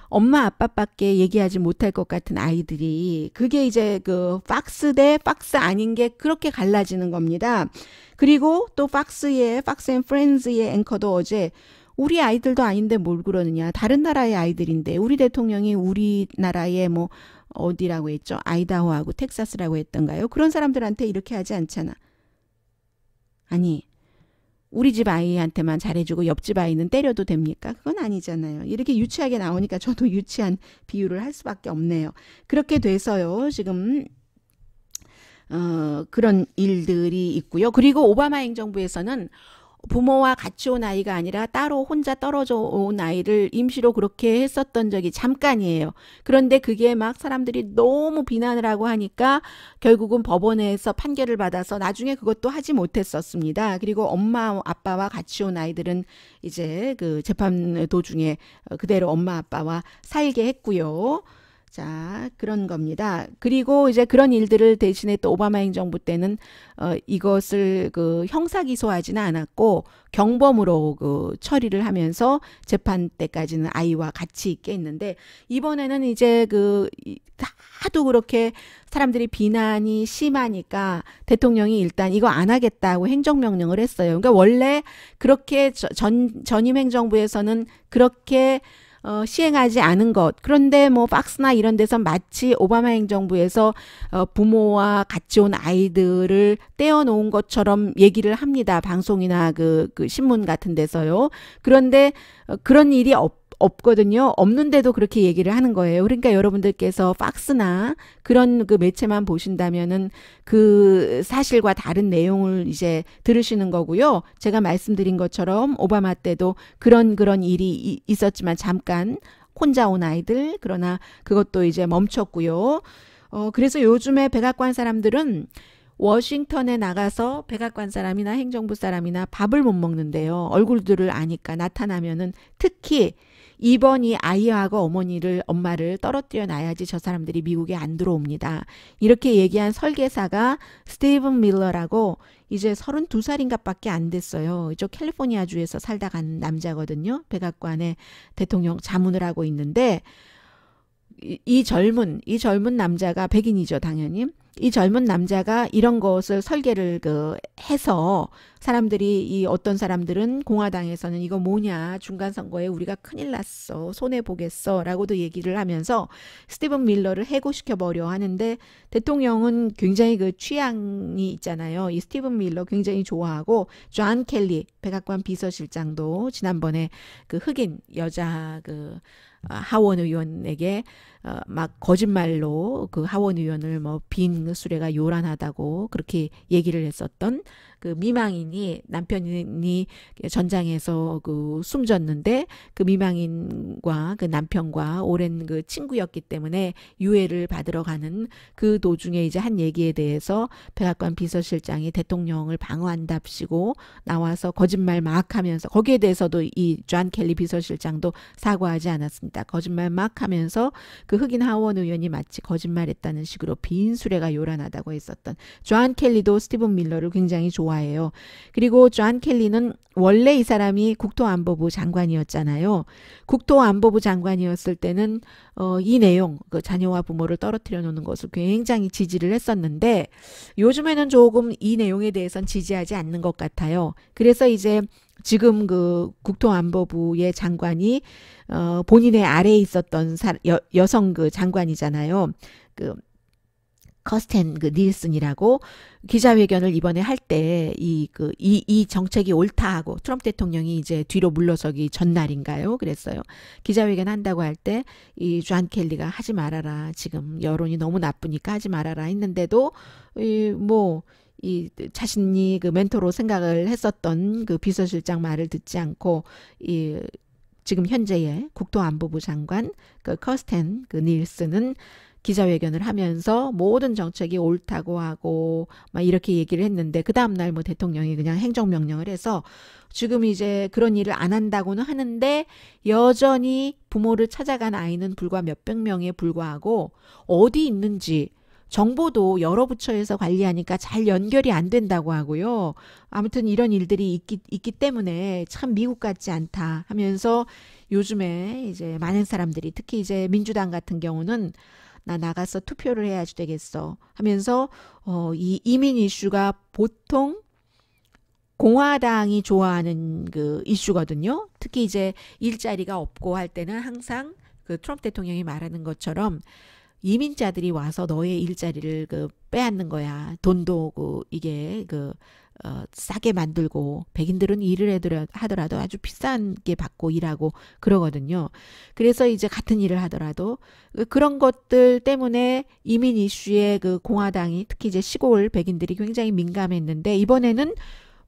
엄마 아빠밖에 얘기하지 못할 것 같은 아이들이 그게 이제 그 팍스 대 팍스 아닌 게 그렇게 갈라지는 겁니다. 그리고 또 팍스의 팍스 앤 프렌즈의 앵커도 어제 우리 아이들도 아닌데 뭘 그러느냐. 다른 나라의 아이들인데 우리 대통령이 우리나라의 뭐 어디라고 했죠? 아이다호하고 텍사스라고 했던가요? 그런 사람들한테 이렇게 하지 않잖아. 아니, 우리 집 아이한테만 잘해주고 옆집 아이는 때려도 됩니까? 그건 아니잖아요. 이렇게 유치하게 나오니까 저도 유치한 비유를 할 수밖에 없네요. 그렇게 돼서요. 지금 어, 그런 일들이 있고요. 그리고 오바마 행정부에서는 부모와 같이 온 아이가 아니라 따로 혼자 떨어져 온 아이를 임시로 그렇게 했었던 적이 잠깐이에요. 그런데 그게 막 사람들이 너무 비난을 하고 하니까 결국은 법원에서 판결을 받아서 나중에 그것도 하지 못했었습니다. 그리고 엄마 아빠와 같이 온 아이들은 이제 그 재판 도중에 그대로 엄마 아빠와 살게 했고요. 자, 그런 겁니다. 그리고 이제 그런 일들을 대신에 또 오바마 행정부 때는 어, 이것을 그 형사 기소하지는 않았고 경범으로 그 처리를 하면서 재판 때까지는 아이와 같이 있게 했는데 이번에는 이제 그 하도 그렇게 사람들이 비난이 심하니까 대통령이 일단 이거 안 하겠다고 행정명령을 했어요. 그러니까 원래 그렇게 전 전임 행정부에서는 그렇게 어, 시행하지 않은 것. 그런데 뭐 박스나 이런 데서 마치 오바마 행정부에서 어, 부모와 같이 온 아이들을 떼어놓은 것처럼 얘기를 합니다. 방송이나 그, 그 신문 같은 데서요. 그런데 어, 그런 일이 없 없거든요. 없는데도 그렇게 얘기를 하는 거예요. 그러니까 여러분들께서 팍스나 그런 그 매체만 보신다면은 그 사실과 다른 내용을 이제 들으시는 거고요. 제가 말씀드린 것처럼 오바마 때도 그런 그런 일이 있었지만 잠깐 혼자 온 아이들 그러나 그것도 이제 멈췄고요. 어 그래서 요즘에 백악관 사람들은 워싱턴에 나가서 백악관 사람이나 행정부 사람이나 밥을 못 먹는데요. 얼굴들을 아니까 나타나면은 특히 이번이 아이하고 어머니를 엄마를 떨어뜨려 놔야지 저 사람들이 미국에 안 들어옵니다. 이렇게 얘기한 설계사가 스테이븐 밀러라고 이제 32살인가 밖에 안 됐어요. 이쪽 캘리포니아 주에서 살다 간 남자거든요. 백악관에 대통령 자문을 하고 있는데 이, 이 젊은 이 젊은 남자가 백인이죠, 당연히. 이 젊은 남자가 이런 것을 설계를 그 해서 사람들이 이 어떤 사람들은 공화당에서는 이거 뭐냐 중간 선거에 우리가 큰일 났어 손해 보겠어라고도 얘기를 하면서 스티븐 밀러를 해고시켜 버려 하는데 대통령은 굉장히 그 취향이 있잖아요. 이 스티븐 밀러 굉장히 좋아하고 존 켈리 백악관 비서실장도 지난번에 그 흑인 여자 그 어, 하원 의원에게 어, 막 거짓말로 그 하원 의원을 뭐 빈 수레가 요란하다고 그렇게 얘기를 했었던 그 미망인이 남편이 전장에서 그 숨졌는데 그 미망인과 그 남편과 오랜 그 친구였기 때문에 유해를 받으러 가는 그 도중에 이제 한 얘기에 대해서 백악관 비서실장이 대통령을 방어한답시고 나와서 거짓말 막 하면서 거기에 대해서도 이 존 켈리 비서실장도 사과하지 않았습니다. 거짓말 막 하면서 그 흑인 하원 의원이 마치 거짓말했다는 식으로 빈수레가 요란하다고 했었던 존 켈리도 스티븐 밀러를 굉장히 좋아 좋아해요. 그리고 존 켈리는 원래 이 사람이 국토안보부 장관이었잖아요. 국토안보부 장관이었을 때는 어, 이 내용, 그 자녀와 부모를 떨어뜨려 놓는 것을 굉장히 지지를 했었는데 요즘에는 조금 이 내용에 대해선 지지하지 않는 것 같아요. 그래서 이제 지금 그 국토안보부의 장관이 어, 본인의 아래에 있었던 사, 여, 여성 그 장관이잖아요. 그 커스텐 그 닐슨이라고 기자회견을 이번에 할 때 이 그 이이 그 정책이 옳다 하고 트럼프 대통령이 이제 뒤로 물러서기 전날인가요? 그랬어요. 기자회견 한다고 할 때이존 켈리가 하지 말아라. 지금 여론이 너무 나쁘니까 하지 말아라 했는데도 이 뭐 이 자신이 그 멘토로 생각을 했었던 그 비서실장 말을 듣지 않고 이 지금 현재의 국토안보부 장관 그 커스텐 그 닐슨은 기자회견을 하면서 모든 정책이 옳다고 하고 막 이렇게 얘기를 했는데 그 다음 날 뭐 대통령이 그냥 행정명령을 해서 지금 이제 그런 일을 안 한다고는 하는데 여전히 부모를 찾아간 아이는 불과 몇백 명에 불과하고 어디 있는지 정보도 여러 부처에서 관리하니까 잘 연결이 안 된다고 하고요. 아무튼 이런 일들이 있기, 있기 때문에 참 미국 같지 않다 하면서 요즘에 이제 많은 사람들이 특히 이제 민주당 같은 경우는 나 나가서 투표를 해야지 되겠어 하면서 어, 이 이민 이슈가 보통 공화당이 좋아하는 그 이슈거든요. 특히 이제 일자리가 없고 할 때는 항상 그 트럼프 대통령이 말하는 것처럼 이민자들이 와서 너의 일자리를 그 빼앗는 거야. 돈도 그 이게 그 어, 싸게 만들고 백인들은 일을 해드려 하더라도 아주 비싼게 받고 일하고 그러거든요. 그래서 이제 같은 일을 하더라도 그, 그런 것들 때문에 이민 이슈에 그 공화당이 특히 이제 시골 백인들이 굉장히 민감했는데 이번에는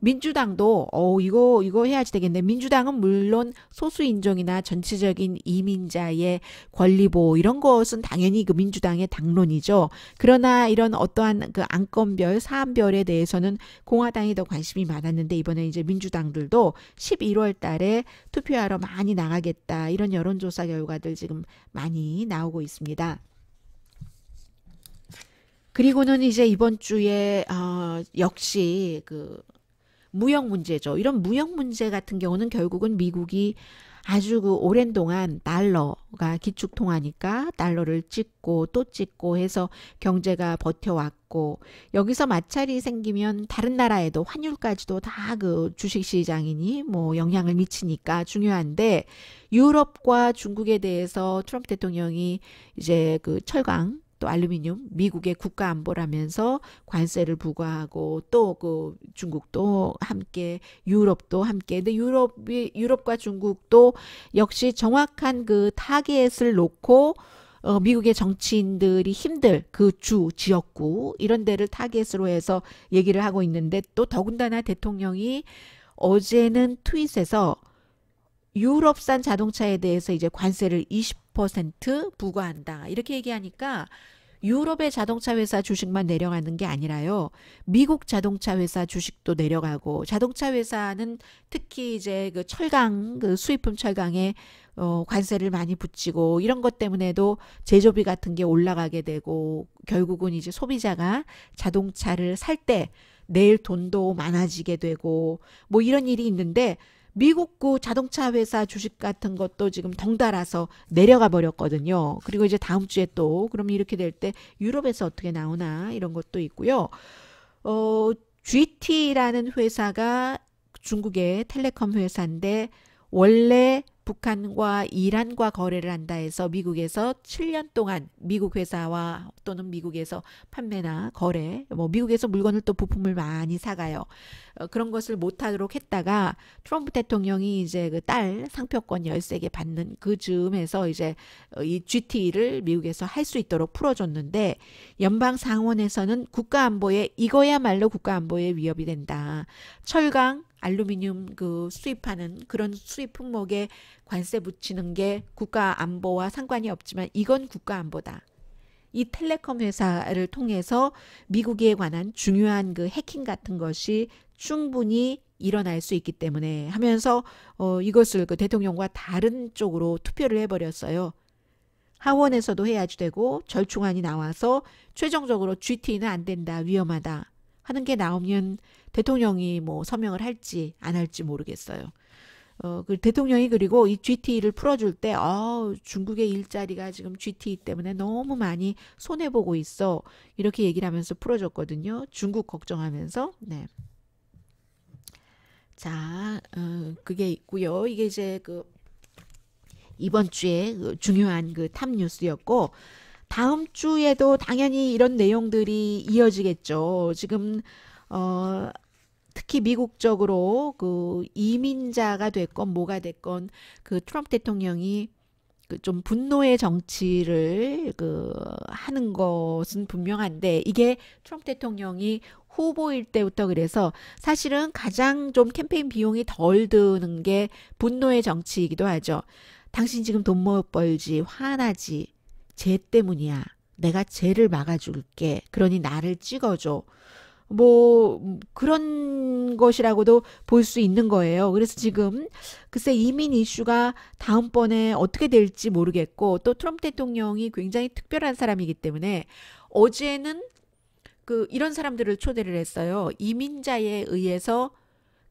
민주당도 어 이거 이거 해야지 되겠네. 민주당은 물론 소수 인종이나 전체적인 이민자의 권리 보호 이런 것은 당연히 그 민주당의 당론이죠. 그러나 이런 어떠한 그 안건별 사안별에 대해서는 공화당이 더 관심이 많았는데 이번에 이제 민주당들도 11월 달에 투표하러 많이 나가겠다 이런 여론조사 결과들 지금 많이 나오고 있습니다. 그리고는 이제 이번 주에 어, 역시 그 무역 문제죠. 이런 무역 문제 같은 경우는 결국은 미국이 아주 그 오랜 동안 달러가 기축 통화니까 달러를 찍고 또 찍고 해서 경제가 버텨왔고 여기서 마찰이 생기면 다른 나라에도 환율까지도 다 그 주식 시장이니 뭐 영향을 미치니까 중요한데 유럽과 중국에 대해서 트럼프 대통령이 이제 그 철강 또 알루미늄 미국의 국가 안보라면서 관세를 부과하고 또 그 중국도 함께 유럽도 함께 근데 유럽이 유럽과 중국도 역시 정확한 그 타겟을 놓고 어, 미국의 정치인들이 힘들 그 주 지역구 이런 데를 타겟으로 해서 얘기를 하고 있는데 또 더군다나 대통령이 어제는 트윗에서 유럽산 자동차에 대해서 이제 관세를 20 10% 부과한다. 이렇게 얘기하니까 유럽의 자동차 회사 주식만 내려가는 게 아니라요. 미국 자동차 회사 주식도 내려가고 자동차 회사는 특히 이제 그 철강 그 수입품 철강에 어 관세를 많이 붙이고 이런 것 때문에도 제조비 같은 게 올라가게 되고 결국은 이제 소비자가 자동차를 살 때 내일 돈도 많아지게 되고 뭐 이런 일이 있는데 미국그 자동차 회사 주식 같은 것도 지금 덩달아서 내려가 버렸거든요. 그리고 이제 다음 주에 또 그럼 이렇게 될 때 유럽에서 어떻게 나오나 이런 것도 있고요. 어, GT라는 회사가 중국의 텔레콤 회사인데 원래 북한과 이란과 거래를 한다 해서 미국에서 7년 동안 미국 회사와 또는 미국에서 판매나 거래, 뭐 미국에서 물건을 또 부품을 많이 사가요. 어, 그런 것을 못하도록 했다가 트럼프 대통령이 이제 그 딸 상표권 열세개 받는 그 즈음에서 이제 어, 이 GT를 미국에서 할 수 있도록 풀어줬는데 연방 상원에서는 국가안보에 이거야말로 국가안보에 위협이 된다. 철강, 알루미늄 그 수입하는 그런 수입 품목에 관세 붙이는 게 국가 안보와 상관이 없지만 이건 국가 안보다. 이 텔레콤 회사를 통해서 미국에 관한 중요한 그 해킹 같은 것이 충분히 일어날 수 있기 때문에 하면서 어 이것을 그 대통령과 다른 쪽으로 투표를 해버렸어요. 하원에서도 해야지 되고 절충안이 나와서 최종적으로 GT는 안 된다 위험하다 하는 게 나오면 대통령이 뭐 서명을 할지 안 할지 모르겠어요. 어, 그 대통령이 그리고 이 GTE를 풀어줄 때, 어, 중국의 일자리가 지금 GTE 때문에 너무 많이 손해보고 있어. 이렇게 얘기를 하면서 풀어줬거든요. 중국 걱정하면서. 네. 자, 어, 그게 있고요. 이게 이제 그 이번 주에 그 중요한 그 탑 뉴스였고, 다음 주에도 당연히 이런 내용들이 이어지겠죠. 지금 어, 특히 미국 적으로 그 이민자가 됐건 뭐가 됐건 그 트럼프 대통령이 그 좀 분노의 정치를 그 하는 것은 분명한데 이게 트럼프 대통령이 후보일 때부터 그래서 사실은 가장 좀 캠페인 비용이 덜 드는 게 분노의 정치이기도 하죠. 당신 지금 돈 못 벌지 화나지 죄 때문이야. 내가 죄를 막아줄게. 그러니 나를 찍어줘. 뭐 그런 것이라고도 볼 수 있는 거예요. 그래서 지금 글쎄 이민 이슈가 다음번에 어떻게 될지 모르겠고 또 트럼프 대통령이 굉장히 특별한 사람이기 때문에 어제는 그 이런 사람들을 초대를 했어요. 이민자에 의해서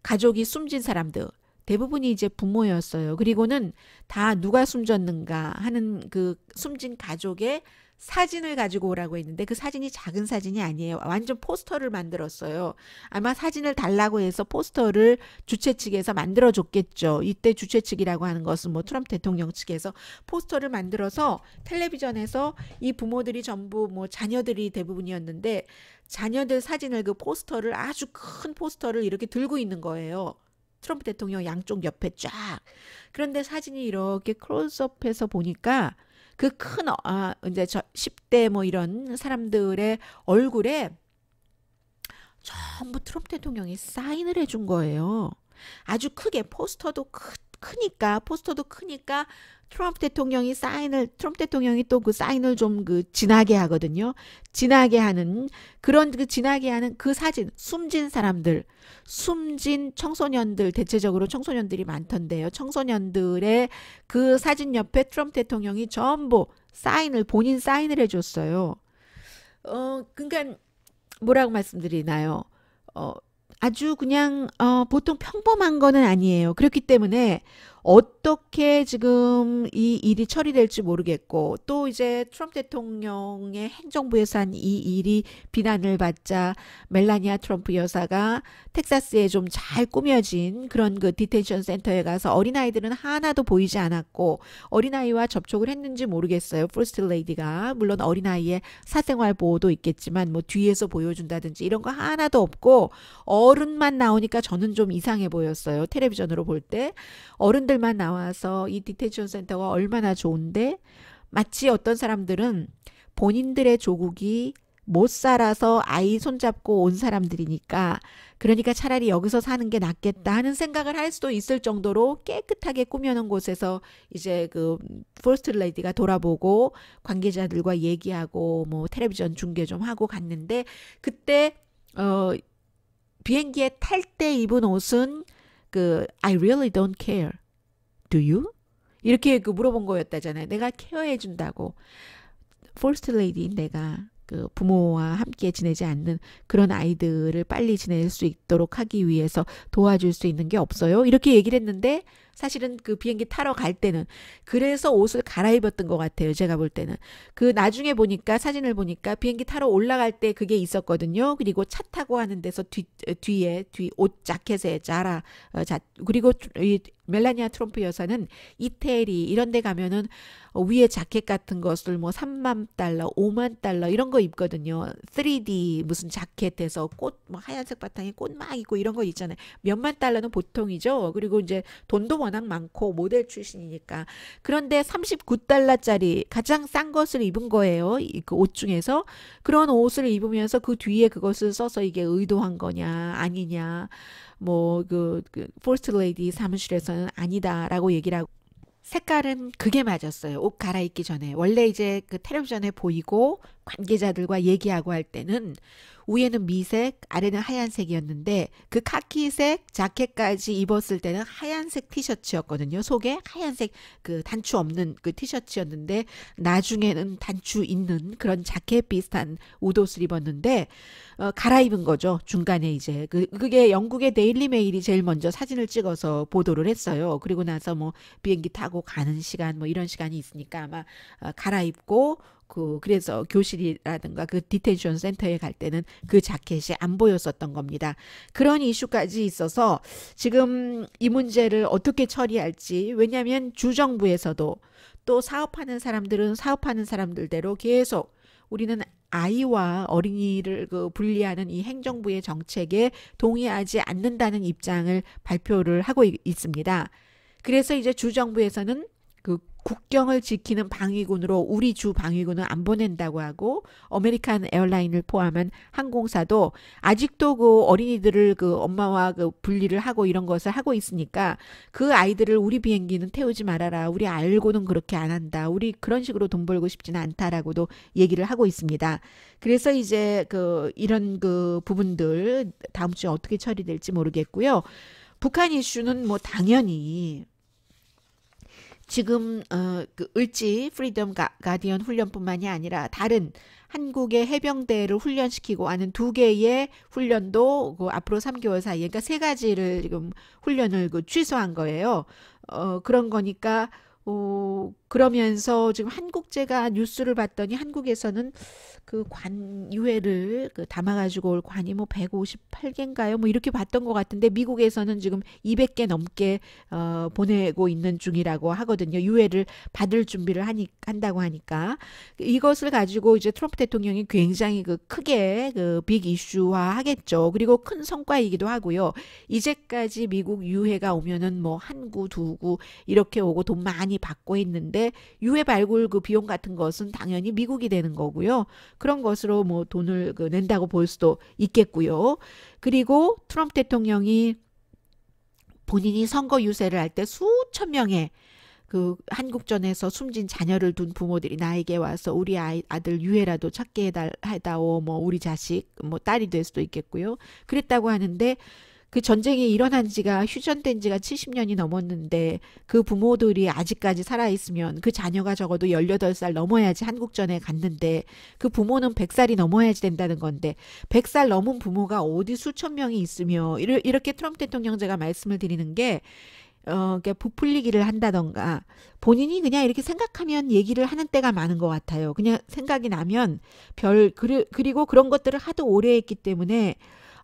가족이 숨진 사람들 대부분이 이제 부모였어요. 그리고는 다 누가 숨졌는가 하는 그 숨진 가족의 사진을 가지고 오라고 했는데 그 사진이 작은 사진이 아니에요. 완전 포스터를 만들었어요. 아마 사진을 달라고 해서 포스터를 주최 측에서 만들어 줬겠죠. 이때 주최 측이라고 하는 것은 뭐 트럼프 대통령 측에서 포스터를 만들어서 텔레비전에서 이 부모들이 전부 뭐 자녀들이 대부분이었는데 자녀들 사진을 그 포스터를 아주 큰 포스터를 이렇게 들고 있는 거예요. 트럼프 대통령 양쪽 옆에 쫙. 그런데 사진이 이렇게 클로즈업해서 보니까 그큰 어, 아, 이제 저 10대 뭐 이런 사람들의 얼굴에 전부 트럼프 대통령이 사인을 해준 거예요. 아주 크게 포스터도 크, 크니까 포스터도 크니까 트럼프 대통령이 사인을 트럼프 대통령이 또 그 사인을 좀 그 진하게 하거든요. 진하게 하는 그런 그 진하게 하는 그 사진 숨진 사람들 숨진 청소년들 대체적으로 청소년들이 많던데요. 청소년들의 그 사진 옆에 트럼프 대통령이 전부 사인을 본인 사인을 해줬어요. 어 그러니까 뭐라고 말씀드리나요? 어 아주 그냥 어, 보통 평범한 거는 아니에요. 그렇기 때문에 어떻게 지금 이 일이 처리될지 모르겠고 또 이제 트럼프 대통령의 행정부에서 한 이 일이 비난을 받자 멜라니아 트럼프 여사가 텍사스에 좀 잘 꾸며진 그런 그 디텐션 센터에 가서 어린아이들은 하나도 보이지 않았고 어린아이와 접촉을 했는지 모르겠어요. 프로스트 레이디가 물론 어린아이의 사생활 보호도 있겠지만 뭐 뒤에서 보여준다든지 이런 거 하나도 없고 어 어른만 나오니까 저는 좀 이상해 보였어요. 텔레비전으로 볼 때 어른들만 나와서 이 디텐션 테 센터가 얼마나 좋은데 마치 어떤 사람들은 본인들의 조국이 못 살아서 아이 손잡고 온 사람들이니까 그러니까 차라리 여기서 사는 게 낫겠다 하는 생각을 할 수도 있을 정도로 깨끗하게 꾸며놓은 곳에서 이제 그 포스트 레이디가 돌아보고 관계자들과 얘기하고 뭐 텔레비전 중계 좀 하고 갔는데 그때 어 비행기에 탈 때 입은 옷은 그 I really don't care. Do you? 이렇게 그 물어본 거였다잖아요. 내가 케어해 준다고. 포스트 레이디인 내가 그 부모와 함께 지내지 않는 그런 아이들을 빨리 지낼 수 있도록 하기 위해서 도와줄 수 있는 게 없어요. 이렇게 얘기를 했는데 사실은 그 비행기 타러 갈 때는 그래서 옷을 갈아입었던 것 같아요. 제가 볼 때는 그 나중에 보니까 사진을 보니까 비행기 타러 올라갈 때 그게 있었거든요. 그리고 차 타고 하는 데서 뒤 뒤에 뒤 옷 자켓에 자라 어, 자 그리고 이 멜라니아 트럼프 여사는 이태리 이런 데 가면은 어, 위에 자켓 같은 것을 뭐 3만 달러, 5만 달러 이런 거 입거든요. 3D 무슨 자켓에서 꽃 뭐 하얀색 바탕에 꽃 막 있고 이런 거 있잖아요. 몇만 달러는 보통이죠. 그리고 이제 돈도 워낙 많고 모델 출신이니까. 그런데 39달러짜리 가장 싼 것을 입은 거예요. 그옷 중에서. 그런 옷을 입으면서 그 뒤에 그것을 써서 이게 의도한 거냐, 아니냐. 뭐, 그, 그 포스트 레이디 사무실에서는 아니다라고 얘기를 하고. 색깔은 그게 맞았어요. 옷 갈아입기 전에. 원래 이제 그 텔레비전에 보이고 관계자들과 얘기하고 할 때는 위에는 미색, 아래는 하얀색이었는데 그 카키색 자켓까지 입었을 때는 하얀색 티셔츠였거든요. 속에 하얀색 그 단추 없는 그 티셔츠였는데 나중에는 단추 있는 그런 자켓 비슷한 옷옷을 입었는데 어, 갈아입은 거죠. 중간에 이제 그 그게 영국의 데일리 메일이 제일 먼저 사진을 찍어서 보도를 했어요. 그리고 나서 뭐 비행기 타고 가는 시간 뭐 이런 시간이 있으니까 아마 어, 갈아입고 그 그래서 교실이라든가 그 디텐션 센터에 갈 때는 그 자켓이 안 보였었던 겁니다. 그런 이슈까지 있어서 지금 이 문제를 어떻게 처리할지 왜냐하면 주정부에서도 또 사업하는 사람들은 사업하는 사람들대로 계속 우리는 아이와 어린이를 그 분리하는 이 행정부의 정책에 동의하지 않는다는 입장을 발표를 하고 있습니다. 그래서 이제 주정부에서는 그 국경을 지키는 방위군으로 우리 주 방위군은 안 보낸다고 하고 아메리칸 에어라인을 포함한 항공사도 아직도 그 어린이들을 그 엄마와 그 분리를 하고 이런 것을 하고 있으니까 그 아이들을 우리 비행기는 태우지 말아라. 우리 알고는 그렇게 안 한다. 우리 그런 식으로 돈 벌고 싶지는 않다라고도 얘기를 하고 있습니다. 그래서 이제 그 이런 그 부분들 다음 주에 어떻게 처리될지 모르겠고요. 북한 이슈는 뭐 당연히 지금 어, 그 을지 프리덤 가, 가디언 훈련뿐만이 아니라 다른 한국의 해병대를 훈련시키고 하는 두 개의 훈련도 그 앞으로 3개월 사이에 그러니까 세 가지를 지금 훈련을 그 취소한 거예요. 어 그런 거니까 어, 그러면서 지금 한국제가 뉴스를 봤더니 한국에서는 그 관유해를 그 담아가지고 올 관이 뭐 158개인가요? 뭐 이렇게 봤던 것 같은데 미국에서는 지금 200개 넘게 어, 보내고 있는 중이라고 하거든요. 유해를 받을 준비를 하니, 한다고 하니까 이것을 가지고 이제 트럼프 대통령이 굉장히 그 크게 그 빅 이슈화 하겠죠. 그리고 큰 성과이기도 하고요. 이제까지 미국 유해가 오면은 뭐 한 구, 두 구 이렇게 오고 돈 많이 받고 있는데 유해 발굴 그 비용 같은 것은 당연히 미국이 되는 거고요. 그런 것으로 뭐 돈을 그 낸다고 볼 수도 있겠고요. 그리고 트럼프 대통령이 본인이 선거 유세를 할 때 수천 명의 그 한국전에서 숨진 자녀를 둔 부모들이 나에게 와서 우리 아이, 아들 유해라도 찾게 해달, 해다오, 뭐 우리 자식, 뭐 딸이 될 수도 있겠고요. 그랬다고 하는데 그 전쟁이 일어난 지가 휴전된 지가 70년이 넘었는데 그 부모들이 아직까지 살아있으면 그 자녀가 적어도 18살 넘어야지 한국전에 갔는데 그 부모는 100살이 넘어야지 된다는 건데 100살 넘은 부모가 어디 수천 명이 있으며 이렇게 트럼프 대통령 제가 말씀을 드리는 게 어, 그러니까 부풀리기를 한다던가 본인이 그냥 이렇게 생각하면 얘기를 하는 때가 많은 것 같아요. 그냥 생각이 나면 별 그리, 그리고 그런 것들을 하도 오래 했기 때문에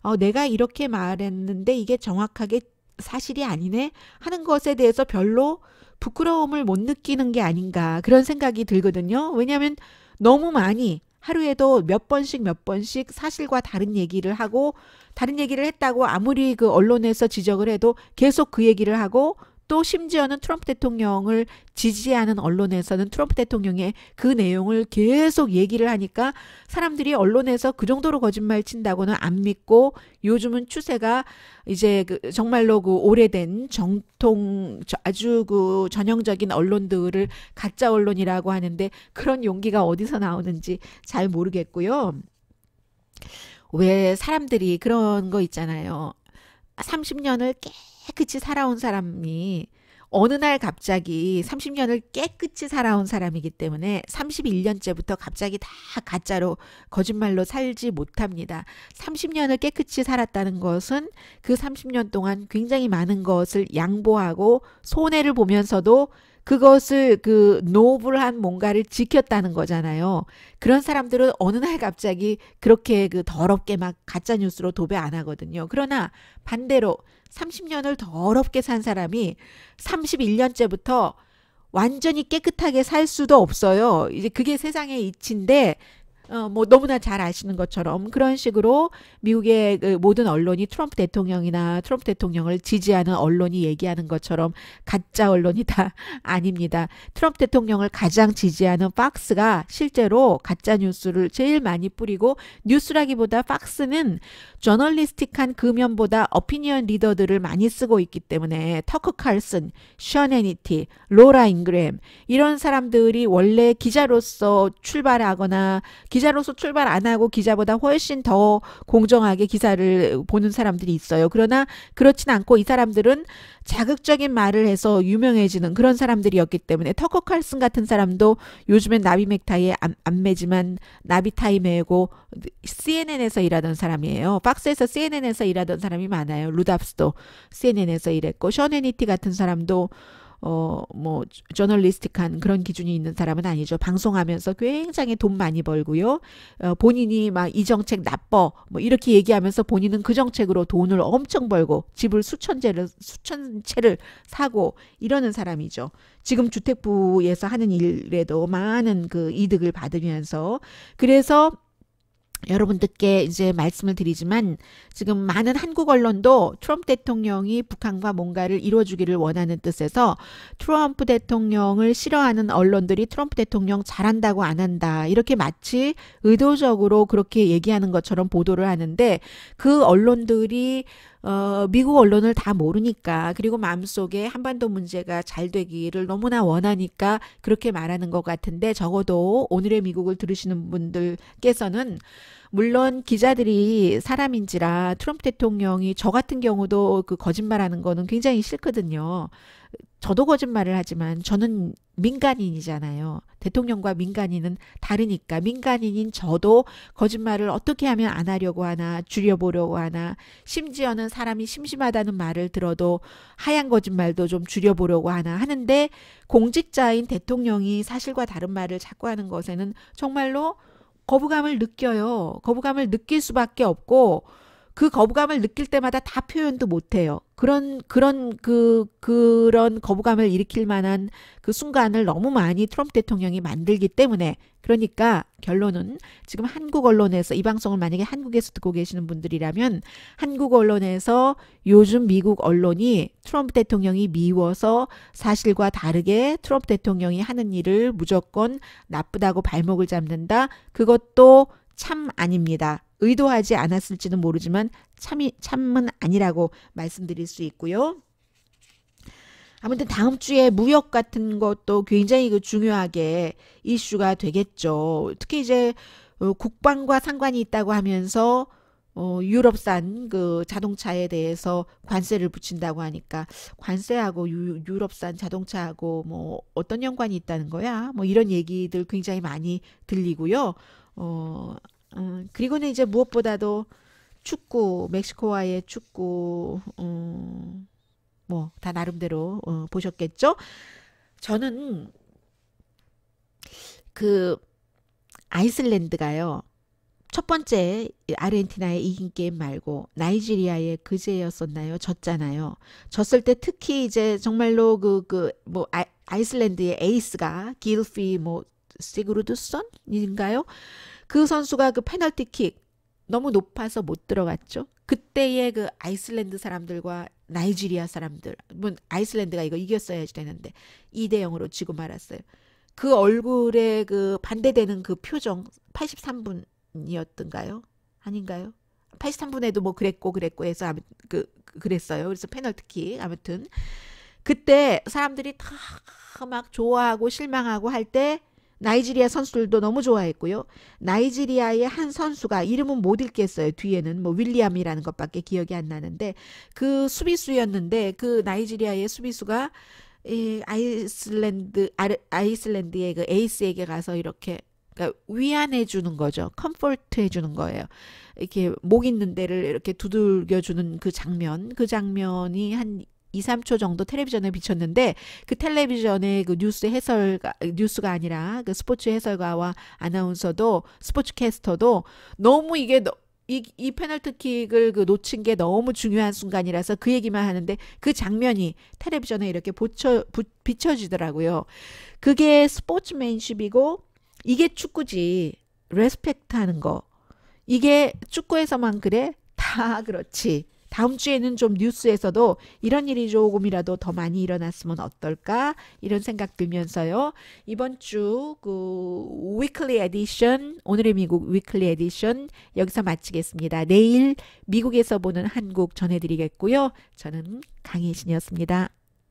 어, 내가 이렇게 말했는데 이게 정확하게 사실이 아니네 하는 것에 대해서 별로 부끄러움을 못 느끼는 게 아닌가 그런 생각이 들거든요. 왜냐하면 너무 많이 하루에도 몇 번씩 몇 번씩 사실과 다른 얘기를 하고 다른 얘기를 했다고 아무리 그 언론에서 지적을 해도 계속 그 얘기를 하고 또 심지어는 트럼프 대통령을 지지하는 언론에서는 트럼프 대통령의 그 내용을 계속 얘기를 하니까 사람들이 언론에서 그 정도로 거짓말 친다고는 안 믿고 요즘은 추세가 이제 그 정말로 그 오래된 정통 아주 그 전형적인 언론들을 가짜 언론이라고 하는데 그런 용기가 어디서 나오는지 잘 모르겠고요. 왜 사람들이 그런 거 있잖아요. 30년을 깨 깨끗이 살아온 사람이 어느 날 갑자기 30년을 깨끗이 살아온 사람이기 때문에 31년째부터 갑자기 다 가짜로 거짓말로 살지 못합니다. 30년을 깨끗이 살았다는 것은 그 30년 동안 굉장히 많은 것을 양보하고 손해를 보면서도 그것을 그 노블한 뭔가를 지켰다는 거잖아요. 그런 사람들은 어느 날 갑자기 그렇게 그 더럽게 막 가짜 뉴스로 도배 안 하거든요. 그러나 반대로 30년을 더럽게 산 사람이 31년째부터 완전히 깨끗하게 살 수도 없어요. 이제 그게 세상의 이치인데 어, 뭐 너무나 잘 아시는 것처럼 그런 식으로 미국의 그 모든 언론이 트럼프 대통령이나 트럼프 대통령을 지지하는 언론이 얘기하는 것처럼 가짜 언론이 다 아닙니다. 트럼프 대통령을 가장 지지하는 팍스가 실제로 가짜 뉴스를 제일 많이 뿌리고 뉴스라기보다 팍스는 저널리스틱한 금연보다 어피니언 리더들을 많이 쓰고 있기 때문에 터크 칼슨, 션 애니티, 로라 잉그램 이런 사람들이 원래 기자로서 출발하거나 기 기자로서 출발 안 하고 기자보다 훨씬 더 공정하게 기사를 보는 사람들이 있어요. 그러나 그렇진 않고 이 사람들은 자극적인 말을 해서 유명해지는 그런 사람들이었기 때문에 터커 칼슨 같은 사람도 요즘엔 나비 맥타이에 안, 안 매지만 나비 타이 매고 CNN에서 일하던 사람이에요. 박스에서 CNN에서 일하던 사람이 많아요. 루답스도 CNN에서 일했고 셔네니티 같은 사람도 어, 뭐, 저널리스틱한 그런 기준이 있는 사람은 아니죠. 방송하면서 굉장히 돈 많이 벌고요. 어, 본인이 막 이 정책 나빠. 뭐, 이렇게 얘기하면서 본인은 그 정책으로 돈을 엄청 벌고 집을 수천채를, 수천채를 사고 이러는 사람이죠. 지금 주택부에서 하는 일에도 많은 그 이득을 받으면서 그래서 여러분들께 이제 말씀을 드리지만 지금 많은 한국 언론도 트럼프 대통령이 북한과 뭔가를 이루어주기를 원하는 뜻에서 트럼프 대통령을 싫어하는 언론들이 트럼프 대통령 잘한다고 안 한다 이렇게 마치 의도적으로 그렇게 얘기하는 것처럼 보도를 하는데 그 언론들이 어, 미국 언론을 다 모르니까 그리고 마음속에 한반도 문제가 잘 되기를 너무나 원하니까 그렇게 말하는 것 같은데 적어도 오늘의 미국을 들으시는 분들께서는 물론 기자들이 사람인지라 트럼프 대통령이 저 같은 경우도 그 거짓말하는 거는 굉장히 싫거든요. 저도 거짓말을 하지만 저는 민간인이잖아요. 대통령과 민간인은 다르니까 민간인인 저도 거짓말을 어떻게 하면 안 하려고 하나 줄여보려고 하나 심지어는 사람이 심심하다는 말을 들어도 하얀 거짓말도 좀 줄여보려고 하나 하는데 공직자인 대통령이 사실과 다른 말을 자꾸 하는 것에는 정말로 거부감을 느껴요. 거부감을 느낄 수밖에 없고 그 거부감을 느낄 때마다 다 표현도 못해요. 그런 그런 그 그런 거부감을 일으킬 만한 그 순간을 너무 많이 트럼프 대통령이 만들기 때문에 그러니까 결론은 지금 한국 언론에서 이 방송을 만약에 한국에서 듣고 계시는 분들이라면 한국 언론에서 요즘 미국 언론이 트럼프 대통령이 미워서 사실과 다르게 트럼프 대통령이 하는 일을 무조건 나쁘다고 발목을 잡는다. 그것도 참 아닙니다. 의도하지 않았을지는 모르지만 참이, 참은 아니라고 말씀드릴 수 있고요. 아무튼 다음 주에 무역 같은 것도 굉장히 그 중요하게 이슈가 되겠죠. 특히 이제 어, 국방과 상관이 있다고 하면서 어, 유럽산 그 자동차에 대해서 관세를 붙인다고 하니까 관세하고 유, 유럽산 자동차하고 뭐 어떤 연관이 있다는 거야? 뭐 이런 얘기들 굉장히 많이 들리고요. 어, 어, 그리고는 이제 무엇보다도 축구, 멕시코와의 축구, 어, 뭐다 나름대로 어, 보셨겠죠? 저는 그 아이슬란드가요. 첫 번째 아르헨티나의 이긴 게임 말고 나이지리아의 그제였었나요? 졌잖아요. 졌을 때 특히 이제 정말로 그그뭐 아, 이슬란드의 에이스가 길피 뭐시그루드선인가요 그 선수가 그 페널티킥 너무 높아서 못 들어갔죠. 그때의 그 아이슬란드 사람들과 나이지리아 사람들, 뭐 아이슬란드가 이거 이겼어야 지 되는데 2대 0으로 지고 말았어요. 그 얼굴에 그 반대되는 그 표정 83분이었던가요? 아닌가요? 83분에도 뭐 그랬고 그랬고 해서 아그 그, 그랬어요. 그래서 페널티킥 아무튼 그때 사람들이 다 막 좋아하고 실망하고 할때 나이지리아 선수들도 너무 좋아했고요. 나이지리아의 한 선수가 이름은 못 읽겠어요. 뒤에는 뭐 윌리엄이라는 것밖에 기억이 안 나는데 그 수비수였는데 그 나이지리아의 수비수가 이아이슬랜드 아르, 아이슬랜드의그 에이스에게 가서 이렇게 그러니까 위안해 주는 거죠. 컴포트 해 주는 거예요. 이렇게 목 있는 데를 이렇게 두들겨 주는 그 장면, 그 장면이 한 2, 3초 정도 텔레비전에 비쳤는데 그 텔레비전의 그 뉴스 해설가 뉴스가 아니라 그 스포츠 해설가와 아나운서도 스포츠 캐스터도 너무 이게 너, 이, 이페널트킥을그 놓친 게 너무 중요한 순간이라서 그 얘기만 하는데 그 장면이 텔레비전에 이렇게 보쳐, 부, 비춰지더라고요. 그게 스포츠맨십이고 이게 축구지. 레스펙트 하는 거. 이게 축구에서만 그래? 다 그렇지. 다음 주에는 좀 뉴스에서도 이런 일이 조금이라도 더 많이 일어났으면 어떨까 이런 생각 들면서요. 이번 주 그 위클리 에디션 오늘의 미국 위클리 에디션 여기서 마치겠습니다. 내일 미국에서 보는 한국 전해드리겠고요. 저는 강혜신이었습니다.